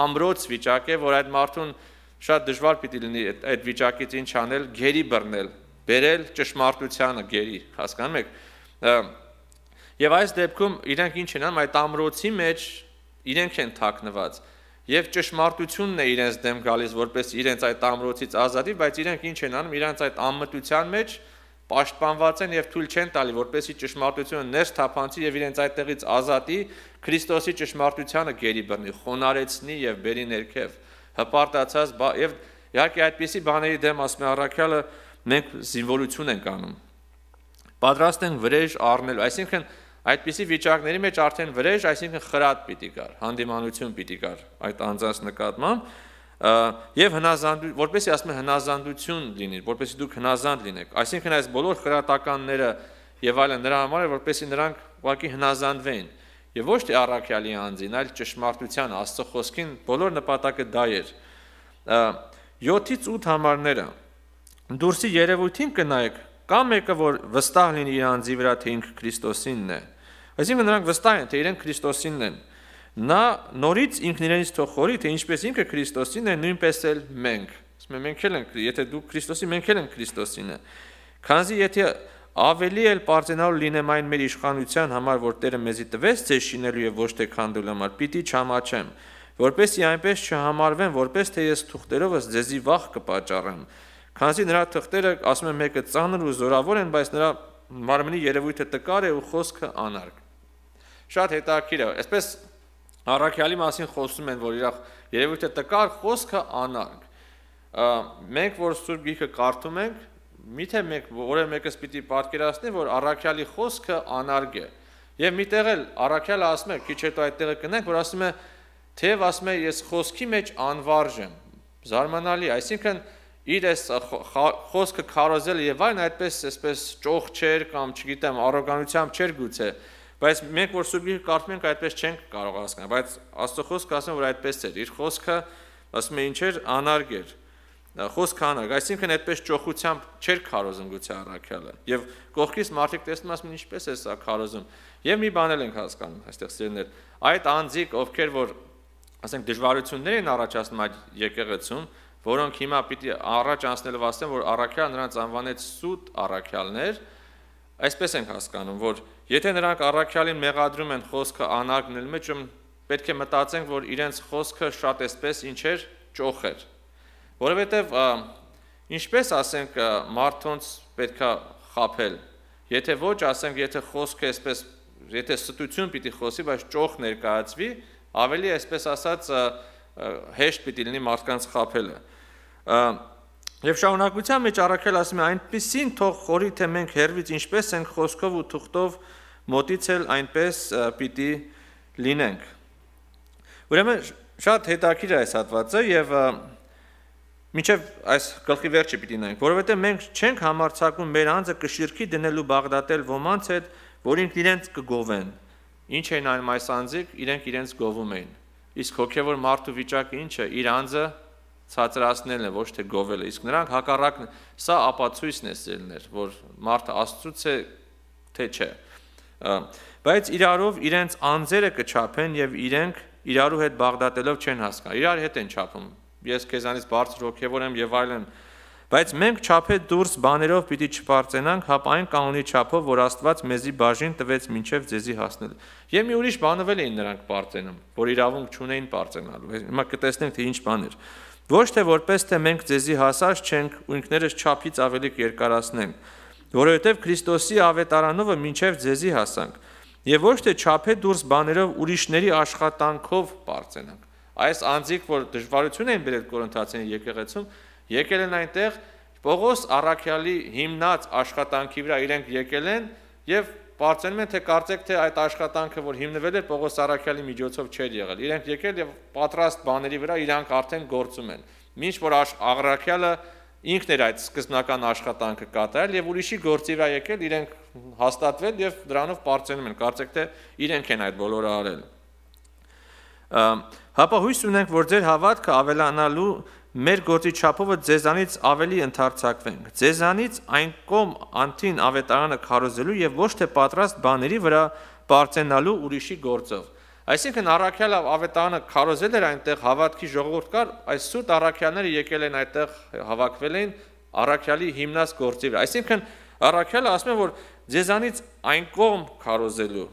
S2: ամրոց վիճակ է, որ այդ մարդուն շատ դժվար պիտի լինի այդ վիճակից ինչ անել, գերի բռնել, բերել ճշմարտությանը գերի, հասկանում եք։ Եվ այս դեպքում իրենք ինչ են անում այդ ամրոցի մեջ, իրենք են թաքնված եւ ճշմարտությունն է իրենց դեմ գալիս որպես իրենց այդ ամրոցից ազատի, բայց իրենք ինչ են անում, իրենց այդ ամմտության մեջ պաշտպանված են եւ թույլ չեն տալի, որպեսի ճշմարտությունը ներս թափանցի եւ իրենց այդտեղից ազատի, Քրիստոսի ճշմարտությանը գերի բռնի, խոնարեցնի եւ բերի ներքև, հպարտացած եւ իհարկե այդպիսի բաների դեմ ասում է առաքյալը, մենք զինվորություն ենք անում։ Պատրաստ ենք վրեժ առնել, այսինքն են, Այդպիսի վիճակների մեջ արդեն վրեժ, այսինքն խրատ պիտի կար, հանդիմանություն պիտի կար այդ անձանց նկատմամբ, եւ հնազանդություն, որպեսի ասում են հնազանդություն լինի, որպեսի դուք հնազանդ լինեք։ Այսինքն այս բոլոր խրատականները եւ այլն նրա համար է, որպեսի նրանք ուղղակի հնազանդվեն։ Եվ ոչ թե առաքյալի անձին, այլ ճշմարտության Աստծո խոսքին բոլոր նպատակը դա էր։ 7-ից 8 համարները դուրսի երևույթին կնայեք, կամ մեկը որ վստահ լինի իր անձի վրա, թե ինքը Քրիստոսինն է, Այսինքն նրանք վստահ են, թե իրենք Քրիստոսինն են։ Նա նորից ինքն իրենից թող խորի, թե ինչպես ինքը Քրիստոսին է, նույնպես էլ մենք։ Ասում եմ մենք էլ ենք, եթե դու Քրիստոսի, մենք էլ ենք Քրիստոսինը։ Քանզի եթե ավելի էլ բարձրանալու լինեմ այն մեր իշխանության համար, որ Տերը մեզի տվեց, ցե շինելու եւ ոչ թե քանդելու համար, պիտի չհամաչեմ, որպեսի այնպես չհամարվեմ, որպես թե ես թուղթերովս ձեզի վախ կպաճառեմ։ Քանզի նրա թղթերը, ասում եմ, մեկը ծանր ու զորավոր են, բայց նրա մարմնի երևույթը տկար է ու խոսքը անարգ շատ հետաքրքիր է։ Այսպես առաքյալի մասին խոսում են, որ իրա երևույթը տկար խոսքը անարգ։ Մենք որ Սուրբ Գիրքը կարդում ենք, միթե մեկ որը մեկս պիտի պատկերացնի, որ առաքյալի խոսքը անարգ է։ Եվ միտեղ էլ առաքյալը ասում է, քիչ հետո այդ տեղը կնենք, որ ասում է թեև ասում է ես խոսքի մեջ անվարժ եմ։ Զարմանալի, այսինքն իր այս խոսքը քարոզել եւ այն այդպես այսպես ճող չէր կամ չգիտեմ, առոգանությամբ չէր գուցե, Բայց մենք որ Սուրբ Գիրքը կարդում ենք, այդպես չենք կարող հասկանալ, բայց Աստծո խոսքը ասում որ այդպես էր։ Իր խոսքը ասում է ինչ էր, անարգ էր։ Խոսքը անարգ, այսինքն այդպես ճոխությամբ չէր քարոզում գուցե առաքյալը։ Եվ կողքից մարդիկ տեսնում ասում ինչպես է սա քարոզում։ Եվ մի բան էլ ենք հասկանում այստեղ սիրելներ, այդ անձիկ, ովքեր որ ասենք դժվարություններ են առաջացնում այդ եկեղեցում, որոնք հիմա պիտի առաջ անցնելով ասեմ, որ առաքյալ նրանց անվանեց սուտ առաքյալներ, առ Այսպես ենք հասկանում, որ եթե նրանք առաքյալին մեղադրում են խոսքը անարգն էլ մեջը, պետք է մտածենք, որ իրենց խոսքը շատ էսպես ինչեր ճոխ էր։ Որովհետև ինչպես ասենք մարդոնց պետքա խაფել։ Եթե ոչ, ասենք, եթե խոսքը էսպես, եթե ստություն պիտի խոսի, բայց ճոխ ներկայացվի, ավելի էսպես ասած հեշտ պիտի լինի մարդկանց խაფելը։ Ա Եվ շառնակության մեջ Առաքել ասում է այնպեսին թող խորի թե մենք հերվից ինչպես ենք խոսքով ու թուղթով մոտից էլ այնպես պիտի լինենք։ Ուրեմն շատ հետաքրիր է այս հատվածը եւ մինչև այս գլխի վերջը պիտի նայենք, որովհետեւ մենք չենք համարցակում մեր անձը կշիրքի դնելու Բաղդադել ոմանց հետ, որինք իրենց կգովեն։ Ինչ էին այն այս անձիկ, իրենք իրենց գովում էին։ Իսկ հոգևոր մարդու վիճակը ինչ է, իր անձը ցածրացնելն է, ոչ թե գովելը։ Իսկ նրանք հակառակն սա ապացույցն է ծերներ, որ մարդը Աստծուց է թե չէ։ Բայց իրարով իրենց անձերը կչափեն եւ իրենք իրարու հետ բաղդատելով չեն հասկան։ Իրար հետ են չափում։ Ես քեզանից բարձր հոգեոր եմ եւ այլն։ Բայց մենք չափե դուրս բաներով պիտի չբարձենանք, հապ այն կանոնի չափով, որ Աստված մեզի բաժին տվեց մինչև ձեզի հասնել։ Եվ մի ուրիշ բանով էլ էին նրանք բարձենում, որ իրավունք չունեին բարձենալու։ Հիմա կտեսնենք թե ինչ բան էր։ Ոչ թե որպես թե մենք ձեզի հասած չենք ու ինքներս չափից ավելի երկարացնենք, որովհետև Քրիստոսի ավետարանովը մինչև ձեզի հասանք, եւ ոչ թե չափե դուրս բաներով ուրիշների աշխատանքով բարձենանք։ Այս անձիկ, որ դժվարություն էին բերել Կորինթացին եկեղեցում, եկել են այնտեղ Պողոս Արաքյալի հիմնած աշխատանքի վրա իրենք եկել են եւ Պարծենում են, թե կարծեք, թե այդ աշխատանքը, որ հիմնվել էր Պողոս Սարաքյալի միջոցով չէր եղել։ Իրենք եկել եւ պատրաստ բաների վրա իրանք արդեն գործում են։ Մինչ որ Աղրաքյալը ինքն էր այդ սկզբնական աշխատանքը կատարել եւ ուրիշի գործի վրա եկել, իրենք հաստատվել եւ դրանով պարծենում են, կարծեք թե իրենք են այդ բոլորը արել։ Հապա հույս ունենք, որ ձեր հավատքը ավելանալու մեր գործի չափովը ձեզանից ավելի ընդարձակվենք։ Ձեզանից այն կողմ անտին ավետարանը քարոզելու եւ ոչ թե պատրաստ բաների վրա բարձենալու ուրիշի գործով։ Այսինքն առաքյալ ավետարանը քարոզել էր այնտեղ հավատքի ժողովուրդ կար, այս սուրտ առաքյալները եկել են այդտեղ հավաքվել են առաքյալի հիմնած գործի վրա։ Այսինքն առաքյալը ասում է որ ձեզանից այն կողմ քարոզելու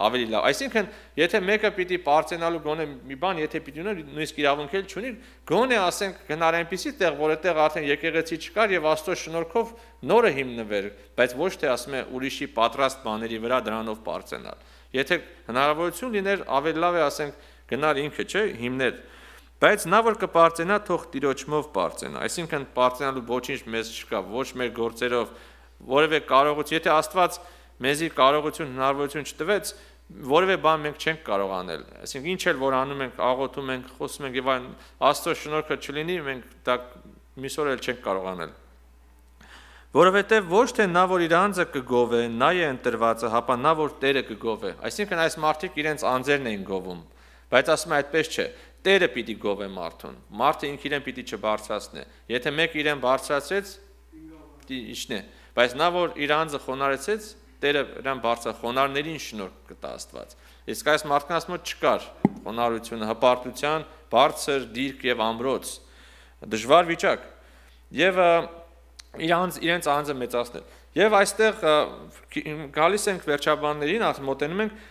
S2: ավելի լավ։ Այսինքն, եթե մեկը պիտի բարձենալու գոնե մի բան, եթե պիտի ունենա, նույնիսկ իրավունք էլ չունի, գոնե ասենք գնար այնպիսի տեղ, որտեղ արդեն եկեղեցի չկար եւ Աստծո շնորհքով նորը հիմնվեր, բայց ոչ թե ասում է ուրիշի պատրաստ բաների վրա դրանով բարձենալ։ Եթե հնարավորություն լիներ, ավելի լավ է ասենք գնար ինքը, չէ, հիմներ Բայց նա որ կբարձենա, թող տիրոջմով բարձենա։ Այսինքն բարձենալու ոչինչ մեզ չկա, ոչ մեր գործերով, որևէ կարողություն, եթե Աստված մեզ իր կարողություն հնարավորություն չտվեց, որևէ բան մենք չենք կարող անել։ Այսինքն ինչ էլ որ անում ենք, աղոթում ենք, խոսում ենք եւ այն Աստծո շնորհքը չլինի, մենք դա միսօր էլ չենք կարող անել։ Որովհետև ոչ թե նա որ իր անձը կգովե, նա է ընտրվածը, հապա նա որ Տերը կգովե։ Այսինքն այս մարդիկ իրենց անձերն էին գովում, բայց ասում է այդպես չէ։ Տերը պիտի գովե մարդուն։ Մարդը ինքն իրեն պիտի չբարձրացնե։ Եթե մեկ իրեն բարձրացրեց, իջնե։ Բայց նա որ իր անձը խոնարեցեց, Տերը նրան բարձր խոնարներին շնորհք կտա Աստված։ Իսկ այս մարդկանց մոտ չկար խոնարհությունը, հպարտության, բարձր դիրք եւ ամրոց։ Դժվար վիճակ։ Եվ իրանց իրենց անձը մեծացնել։ Եվ այստեղ գալիս ենք վերջաբաններին, մոտենում ենք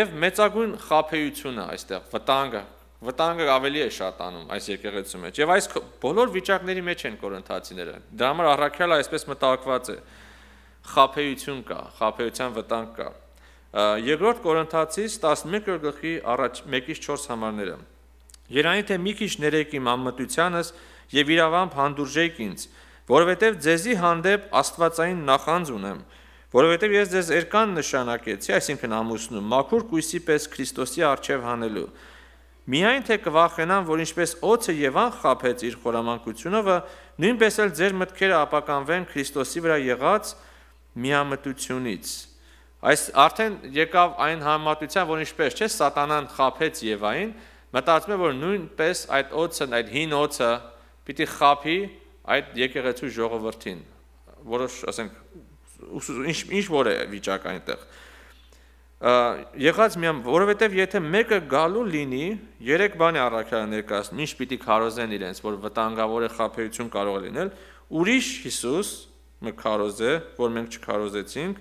S2: եւ մեծագույն խափեությունը այստեղ վտանգը վտանգը ավելի է շատանում այս եկեղեցու մեջ։ Եվ այս բոլոր վիճակների մեջ են կորընթացիները։ Դրա համար առաքյալը այսպես մտահոգված է։ Ա, խափեություն կա, խափեության վտանգ կա։ Երկրորդ Կորինթացից 11-րդ գլխի առաջ 1-ից 4 համարները։ Երանի թե մի քիչ ներեք իմ ամմտությանս եւ իրավամբ հանդուրժեք ինձ, որովհետեւ ձեզի հանդեպ աստվածային նախանձ ունեմ, որովհետև ես ձեզ erkan նշանակեցի, այսինքն ամուսնում, մաքուր կույսի պես Քրիստոսի արչև հանելու։ Միայն թե կվախենան, որ ինչպես օծը Եվան խափեց իր խորամանկությունովը, նույնպես էլ ձեր մտքերը ապականվեն Քրիստոսի վրա եղած միամտությունից։ Այս արդեն եկավ այն համատության, որ ինչպես չէ, սատանան խափեց Եվային, մտածում է, որ նույնպես այդ օծն, այդ հին օծը պիտի խափի այդ եկեղեցու ժողովրդին, որոշ, ասենք, ինչ ինչ որ է վիճակ այնտեղ։ Եղած միամ, որովհետև եթե մեկը գալու լինի, երեք բանի առաքյալը ներկայացնում, ինչ պիտի քարոզեն իրենց, որ վտանգավոր է խափերություն կարող է լինել, ուրիշ Հիսուս քարոզե, որ մենք չքարոզեցինք,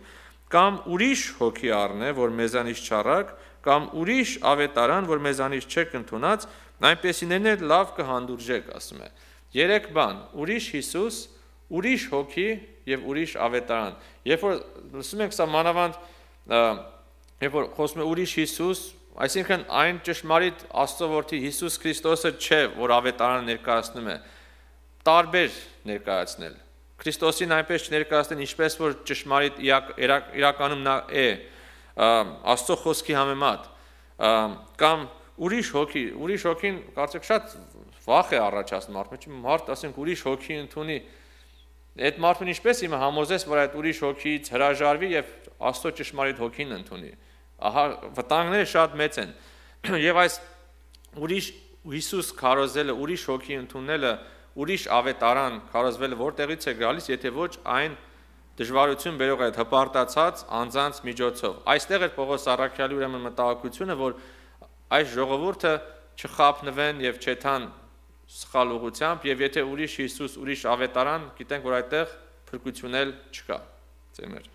S2: կամ ուրիշ հոգի առնե, որ մեզանից չառակ, կամ ուրիշ ավետարան, որ մեզանից չեք ընդունած, այնպեսիներն էլ լավ կհանդուրժեք, ասում է։ Երեք բան՝ ուրիշ Հիսուս, ուրիշ հոգի եւ ուրիշ ավետարան։ Երբ որ լսում ենք սա մանավանդ երբ որ խոսում է ուրիշ Հիսուս, այսինքն այն ճշմարիտ Աստծո որդի Հիսուս Քրիստոսը չէ, որ ավետարան ներկայացնում է, տարբեր ներկայացնել Քրիստոսին այնպես չներկայացնեն, ինչպես որ ճշմարիտ իրականում նա է Աստծո խոսքի համեմատ կամ ուրիշ հոգի, ուրիշ հոգին կարծեք շատ վախ է առաջացնում մարդու մեջ, մարդ ասենք ուրիշ հոգի ընդունի այդ մարդուն ինչպես իմը համոզես, որ այդ ուրիշ հոգից հրաժարվի եւ Աստծո ճշմարիտ հոգին ընդունի։ Ահա վտանգները շատ մեծ են։ Եվ այս ուրիշ Հիսուս քարոզելը, ուրիշ հոգի ընդունելը ուրիշ ավետարան քարոզվել որտեղից է գալիս, եթե ոչ այն դժվարություն բերող այդ հպարտացած անձանց միջոցով։ Այստեղ էր Պողոս Սարաքյալի ուրեմն մտահոգությունը, որ այս ժողովուրդը չխափնվեն եւ չեթան սխալ ուղությամբ եւ եթե ուրիշ Հիսուս, ուրիշ ավետարան, գիտենք որ այդտեղ փրկություն էլ չկա։ Ձեր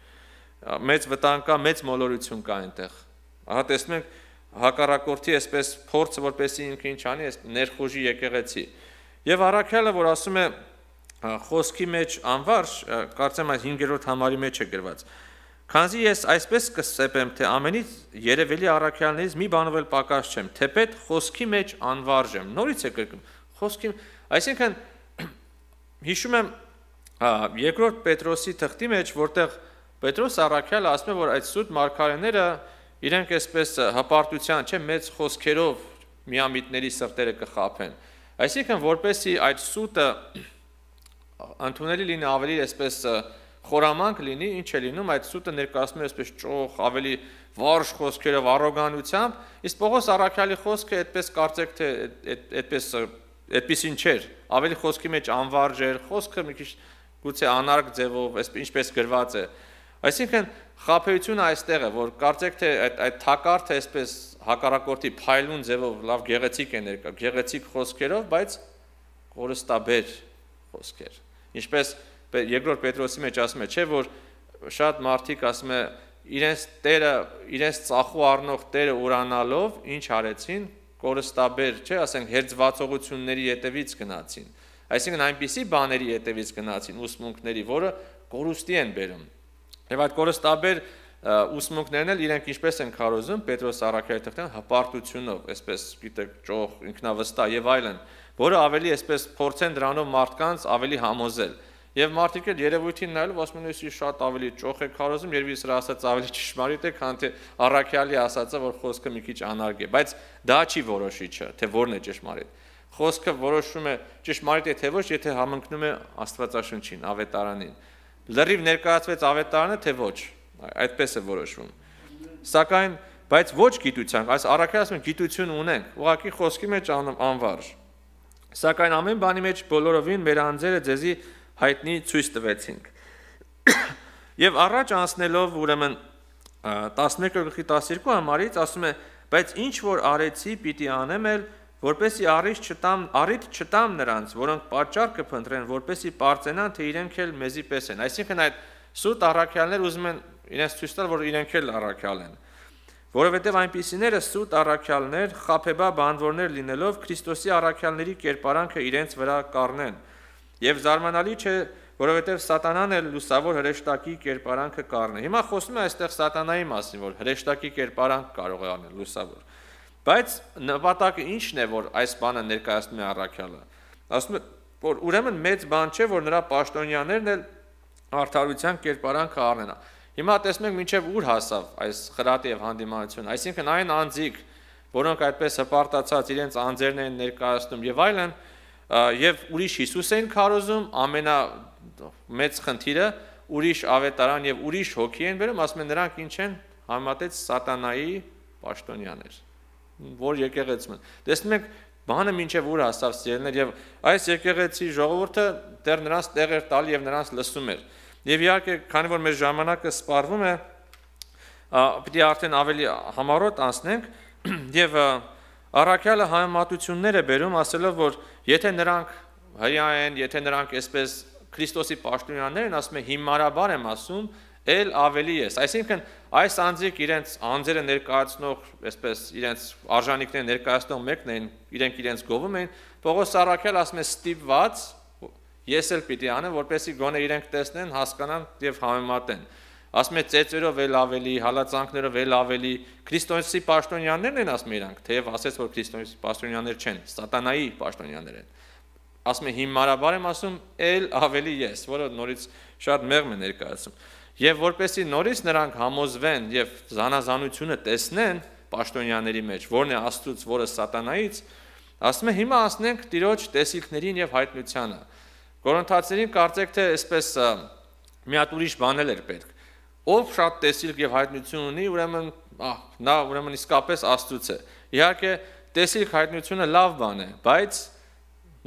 S2: մեծ վտանգ կա, մեծ մոլորություն կա այնտեղ։ Ահա տեսնում ենք հակառակորդի այսպես փորձը, որպեսի ինքը ինչ անի, այս ներխուժի եկեղեցի։ եկ Եվ առաքյալը, որ ասում է խոսքի մեջ անվարժ, կարծեմ այս 5-րդ համարի մեջ է գրված։ Քանզի ես այսպես կսեպեմ, թե ամենից երևելի առաքյալներից մի բանով էլ պակաս չեմ, թեպետ խոսքի մեջ անվարժ եմ։ Նորից է կրկնում։ Խոսքի, այսինքն հիշում եմ երկրորդ Պետրոսի թղթի մեջ, որտեղ Պետրոս առաքյալը ասում է, որ այդ սուտ մարգարեները իրենք այսպես հպարտության, չէ, մեծ խոսքերով միամիտների սրտերը կխափեն։ կխ Այսինքն, որպեսի այդ սուտը ընդունելի լինի ավելի այսպես խորամանկ լինի, ինչ է լինում, այդ սուտը ներկայացնում է այսպես ճոխ, ավելի վարժ խոսքերով, առոգանությամբ, իսկ Պողոս Արաքյալի խոսքը այդպես կարծեք թե այդպես այդպեսին չէր, ավելի խոսքի մեջ անվարժ էր, խոսքը մի քիչ գուցե անարգ ձևով, այսպես ինչպես գրված է։ Այսինքն խափեությունը այստեղ է, որ կարծեք թե այդ այդ թակարդը այսպես հակառակորդի փայլուն ձևով լավ գեղեցիկ է ներկա, գեղեցիկ խոսքերով, բայց կորստաբեր խոսքեր։ Ինչպես երկրորդ Պետրոսի մեջ ասում է, չէ՞ որ շատ մարդիկ ասում է իրենց Տերը, իրենց ծախու առնող Տերը ուրանալով ինչ արեցին, կորստաբեր, չէ՞, ասենք հերձվածողությունների ետևից գնացին։ Այսինքն այնպիսի բաների ետևից գնացին, ուսմունքների, որը կորուստի են բերում։ Եվ այդ կորստաբեր ուսմունքներն էլ իրենք ինչպես են քարոզում Պետրոս Սարաքյայի թղթան հպարտությունով, այսպես գիտեք, ճոխ, ինքնավստահ եւ այլն, որը ավելի այսպես փորձեն դրանով մարդկանց ավելի համոզել։ Եվ մարդիկ էլ երևույթին նայելով ասում են, «Իսի շատ ավելի ճոխ է քարոզում, երբ իսրա ասած ավելի ճշմարիտ է, քան թե Արաքյալի ասածը, որ խոսքը մի քիչ անարգ է»։ Բայց դա չի որոշիչը, թե որն է ճշմարիտ։ Խոսքը որոշում է ճշմարիտ է թե ոչ, եթե համընկնում է Աստվածաշնչին, ավետարանին։ Լրիվ ներկայացվեց ավետարանը, թե ոչ։ Այդպես է որոշվում։ Սակայն բայց ոչ գիտության, այս առաքել ասում են գիտություն ունենք, ուղղակի խոսքի մեջ անվարժ։ Սակայն ամեն բանի մեջ բոլորովին մեր անձերը ձեզի հայտնի ցույց տվեցինք։ Եվ առաջ անցնելով ուրեմն 11 գլխի 12 համարից ասում է, բայց ինչ որ արեցի, պիտի անեմ էլ, որպեսի առիթ չտամ, առիթ չտամ նրանց, որոնք պատճառ կփնտրեն, որպեսի པարծենան, թե իրենք էլ մեզի պես են։ Այսինքն այդ սուտ առաքյալներ ուզում են իրենց ցույց տալ, որ իրենք էլ առաքյալ են։ Որովհետև այնպիսիները սուտ առաքյալներ, խափեբա բանդվորներ լինելով Քրիստոսի առաքյալների կերպարանքը իրենց վրա կառնեն։ Եվ զարմանալի չէ, որովհետև սատանան էլ լուսավոր հրեշտակի կերպարանքը կառն է։ Հիմա խոսում է այստեղ սատանայի մասին, որ հրեշտակի կերպարանք կարող է անել լուսավոր։ Բայց նպատակը ի՞նչն է, որ այս բանը ներկայացնում է առաքյալը։ Ասում է, որ ուրեմն մեծ բան չէ, որ նրա պաշտոնյաներն էլ արդարության կերպարանքը առնեն։ Հիմա տեսնենք մինչև ուր հասավ այս խրատը եւ հանդիմանությունը, այսինքն այն անձիկ, որոնք այդպես հպարտացած իրենց անձերն են ներկայացնում եւ այլն, եւ ուրիշ Հիսուս են քարոզում, ամենա մեծ խնդիրը ուրիշ ավետարան եւ ուրիշ հոգի են վերում, ասում են նրանք ինչ են համատեց սատանայի պաշտոնյաներ, որ եկեղեցում են։ Տեսնում եք բանը մինչև ուր հասավ սիրելներ եւ այս եկեղեցի ժողովուրդը դեռ նրանց տեղ էր տալի եւ նրանց լսում էր։ Եվ իհարկե, քանի որ մեր ժամանակը սպառվում է, պիտի արդեն ավելի համառոտ անցնենք եւ առաքյալը համատություններ է բերում, ասելով որ եթե նրանք հրյա են, եթե նրանք այսպես Քրիստոսի պաշտոնյաներ են, ասում է հիմարաբար եմ ասում, էլ ավելի ես։ Այսինքն այս անձիկ իրենց անձերը ներկայացնող, այսպես իրենց արժանինքները ներկայացնող մեկն էին, իրենք իրենց գովում էին։ Պողոս Սարաքյալ ասում է ստիպված ես էլ պիտի անեմ, որպեսզի գոնե իրենք տեսնեն, հասկանան եւ համեմատեն։ Ասում է ծեծերով էլ ավելի, հալածանքներով էլ ավելի, քրիստոնեի պաշտոնյաներն են ասում իրանք, թեև ասես որ քրիստոնեի պաշտոնյաներ չեն, սատանայի պաշտոնյաներ են։ Ասում է հիմարաբար եմ ասում, էլ ավելի ես, որը նորից շատ մեղմ է ներկայացում։ Եվ որպեսի նորից նրանք համոզվեն եւ զանազանությունը տեսնեն պաշտոնյաների մեջ, որն է Աստծուց, որը սատանայից, ասում է հիմա ասնենք Տիրոջ տեսիլքներին եւ հայտնությանը Կորինթացիներին կարծեք թե այսպես միած ուրիշ բանել էր պետք։ Ով շատ տեսիլք եւ հայտնություն ունի, ուրեմն ահ, նա ուրեմն իսկապես աստծուց է։ Իհարկե, տեսիլք հայտնությունը լավ բան է, բայց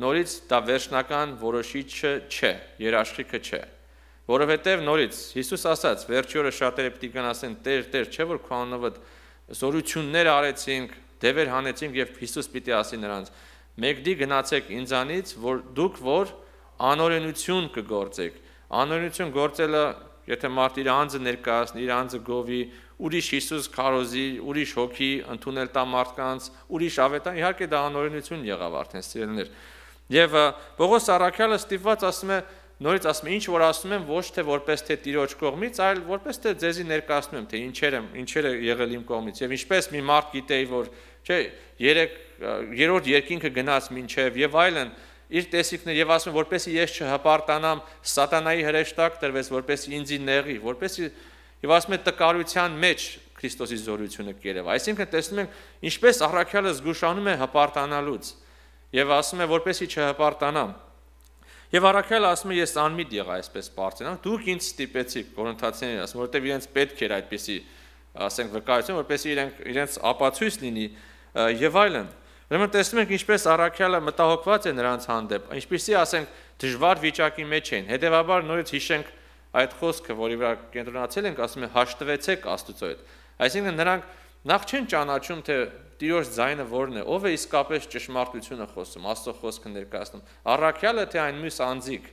S2: նորից դա վերջնական որոշիչը չէ, երաշխիքը չէ։ Որովհետև նորից Հիսուս ասաց. «Վերջի օրը շատերը պիտի կան ասեն. Տեր, Տեր, չէ որ քո անովդ զորություններ արեցինք, դևեր հանեցինք եւ Հիսուս պիտի ասի նրանց. Մեկդի գնացեք ինձանից, որ դուք որ անօրենություն կգործեք։ Անօրենություն գործելը, եթե մարդը իր անձը ներկայացնի, իր անձը գովի, ուրիշ Հիսուս քարոզի, ուրիշ հոգի ընդունել տա մարդկանց, ուրիշ ավետա, իհարկե դա անօրենություն եղավ արդեն սիրելներ։ Եվ Պողոս Արաքյալը ստիպված ասում է նորից ասում է ինչ որ ասում եմ ոչ թե որպես թե Տիրոջ կողմից, այլ որպես թե ձեզի ներկայացնում եմ, թե ինչեր եմ, ինչեր է եղել իմ կողմից։ Եվ ինչպես մի մարդ գիտեի, որ չէ, 3 երրորդ երկինքը գնաց ինչև եւ այլն, այլ իր տեսիքներ եւ ասում որպեսի ես չհպարտանամ սատանայի հրեշտակ տրվեց որպեսի ինձի նեղի որպեսի եւ ասում է տկարության մեջ Քրիստոսի զորությունը կերև այսինքն տեսնում ենք ինչպես առաքյալը զգուշանում է հպարտանալուց եւ ասում է որպեսի չհպարտանամ Եվ առաքյալը ասում է ես անմիտ եղա այսպես բարձրանք դուք ինձ ստիպեցիք կորինթացիներին ասում որովհետեւ իրենց պետք էր այդպիսի ասենք վկայություն որպեսի իրենք իրենց ապացույց լինի եւ այլն Ուրեմն տեսնում ենք ինչպես առաքյալը մտահոգված է նրանց հանդեպ, ինչպիսի ասենք դժվար վիճակի մեջ են։ Հետևաբար նորից հիշենք այդ խոսքը, որի վրա կենտրոնացել ենք, ասում է հաշտվեցեք Աստծո հետ։ Այսինքն նրանք նախ չեն ճանաչում թե Տիրոջ ձայնը որն է, ով է իսկապես ճշմարտությունը խոսում, Աստծո խոսքը ներկայացնում։ Առաքյալը թե այն մյուս անձիկ։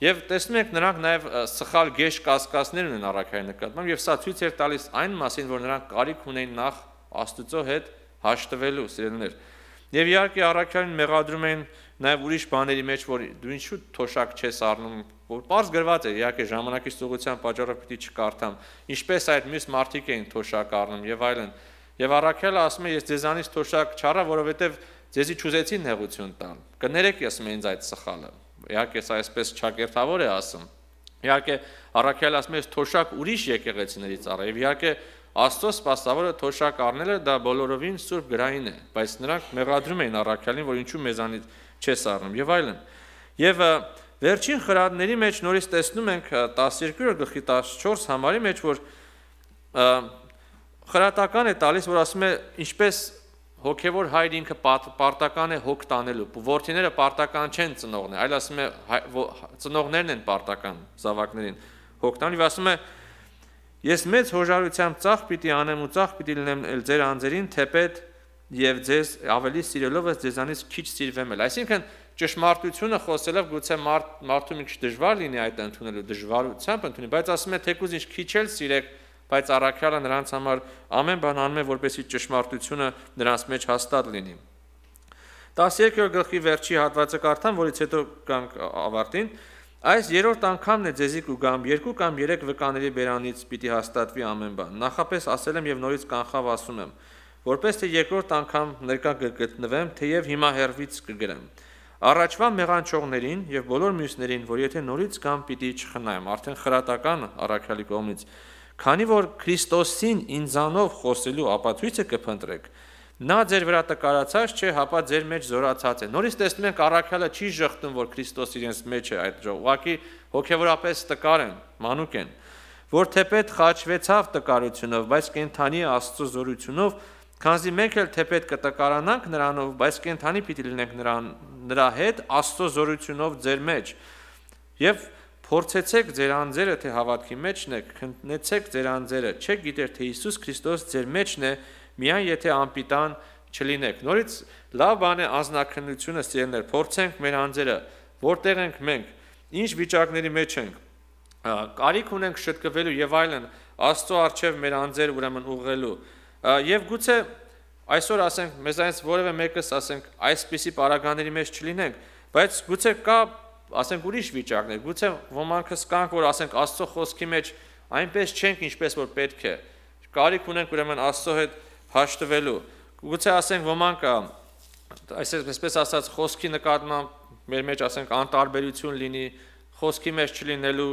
S2: Եվ տեսնում եք նրանք նաև սխալ գեշ կասկածներ ունեն առաքյալի նկատմամբ եւ սա ցույց էր տալիս այն մասին, որ նրանք կարիք ունեն նախ Աստծո հետ հաշտվելու, սիրելիներ։ Եվ իհարկե առաքյալին մեղադրում են նաև ուրիշ բաների մեջ, որ դու ինչու թոշակ չես առնում, որ པարզ գրված է, իհարկե ժամանակի սուղության պատճառով պիտի չկարդամ, ինչպես այդ մյուս մարդիկ էին թոշակ առնում եւ այլն։ Եվ առաքյալը ասում է, ես ձեզանից թոշակ չառա, որովհետեւ ձեզի ճուզեցին հեղություն տալ։ Կներեք ես ինձ այդ սխալը։ Իհարկե սա այսպես ճակերտավոր է ասում։ Իհարկե առաքյալը ասում է, թոշակ ուրիշ եկեղեցիներից առա, եւ իհարկե Աստծո սպասավորը թոշակ առնելը դա բոլորովին սուրբ գրային է, բայց նրանք մեղադրում էին առաքյալին, որ ինչու մեզանից չես առնում եւ այլն։ Եվ վերջին խրատների մեջ նորից տեսնում ենք 12-րդ գլխի 14 համարի մեջ, որ խրատական է տալիս, որ ասում է ինչպես հոգևոր հայր ինքը պարտական է հոգ տանելու։ Որդիները պարտական չեն ծնողներ, այլ ասում է ծնողներն են պարտական զավակներին հոգ տանելու, ասում է, ասում է Ես մեծ հոժարությամբ ցախ պիտի անեմ ու ցախ պիտի լինեմ էլ ձեր անձերին, թեպետ եւ ձեզ ավելի սիրելով ես ձեզանից քիչ սիրվեմ էլ։ Այսինքն ճշմարտությունը խոսելով գուցե մարդ մարդու մի քիչ դժվար լինի այդ ընդունելու դժվարությամբ ընդունի, բայց ասում է թեկուզ ինչ քիչ էլ սիրեք, բայց առաքյալը նրանց համար ամեն բան անում է որպեսի ճշմարտությունը նրանց մեջ հաստատ լինի։ 12-րդ գլխի վերջի հատվածը կարդամ, որից հետո կանք ավարտին։ Այս երրորդ անգամն է ձեզի կուգամ երկու կամ երեք վկաների բերանից պիտի հաստատվի ամեն բան։ Նախապես ասել եմ եւ նորից կանխավ ասում եմ, որպես թե երկրորդ անգամ ներկա կգտնվեմ, թեև հիմա հերվից կգրեմ։ Առաջվա մեղանչողներին եւ բոլոր մյուսներին, որ եթե նորից կամ պիտի չխնայեմ, արդեն խրատական առաքյալի կողմից, քանի որ Քրիստոսին ինձանով խոսելու ապացույցը կփնտրեք, Նա ձեր վրա տկարացած չէ, հապա ձեր մեջ զորացած է։ Նորից տեսնում ենք առաքյալը չի շղթում, որ Քրիստոս իրենց մեջ է այդ ժող։ Ուղղակի հոգևորապես տկար են, մանուկ են։ Որ թեպետ խաչվեցավ տկարությունով, բայց կենթանի Աստծո զորությունով, քանզի մենք էլ թեպետ կտկարանանք նրանով, բայց կենթանի պիտի լինենք նրան նրա հետ Աստծո զորությունով ձեր մեջ։ Եվ Փորձեցեք ձեր անձերը, թե հավատքի մեջն եք, քննեցեք ձեր անձերը։ Չեք գիտեր, թե Հիսուս Քրիստոս ձեր մեջն է, մեջ միայն եթե անպիտան չլինեք։ Նորից լավ բան է անznաքնությունը ստիերներ, փորձենք մեր անձերը, որտեղ ենք մենք, ինչ վիճակների մեջ ենք։ Կարիք ունենք շտկվելու եւ այլն, Աստծո արչեւ մեր անձերը ուրեմն ուղղելու։ Եվ գուցե այսօր ասենք մեզանից որևէ մեկս ասենք այսպիսի պարագաների մեջ չլինենք, բայց գուցե կա ասենք ուրիշ վիճակներ, գուցե ոմանքս կանք, որ ասենք Աստծո խոսքի մեջ այնպես չենք, ինչպես որ պետք է։ Կարիք ունենք ուրեմն Աստծո հետ հաշտվելու։ Գուցե ասենք ոմանք այսպես այսպես ասած խոսքի նկատմամբ մեր մեջ ասենք անտարբերություն լինի, խոսքի մեջ չլինելու,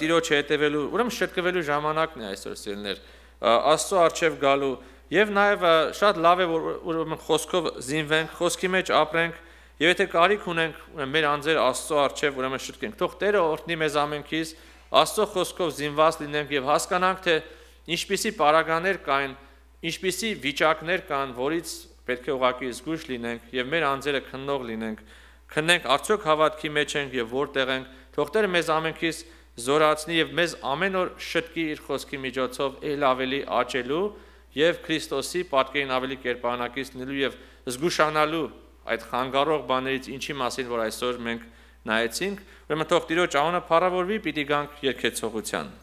S2: տիրոջ հետևելու, ուրեմն շտկվելու ժամանակն է այսօր սիրներ, Աստծո արչև գալու եւ նաեւ շատ լավ է որ ուրեմն խոսքով զինվենք, խոսքի մեջ ապրենք, Եվ եթե կարիք ունենք մեր անձեր Աստծո արչև ուրեմն շտկենք, թող Տերը օրհնի մեզ ամենքից, Աստծո խոսքով զինված լինենք եւ հասկանանք, թե ինչպիսի պարագաներ կային ինչպիսի վիճակներ կան, որից պետք է ուղղակի զգույշ լինենք եւ մեր անձերը քննող լինենք։ Քննենք արդյոք հավատքի մեջ ենք եւ որտեղ ենք, թող Տերը մեզ ամենքից զորացնի եւ մեզ ամեն օր շտկի իր խոսքի միջոցով ել ավելի աճելու եւ Քրիստոսի պատկերին ավելի կերպարնակից լինելու եւ զգուշանալու այդ խանգարող բաներից ինչի մասին որ այսօր մենք նայեցինք, ուրեմն թող Տիրոջ անունը փառավորվի, պիտի գանք երկեցողության։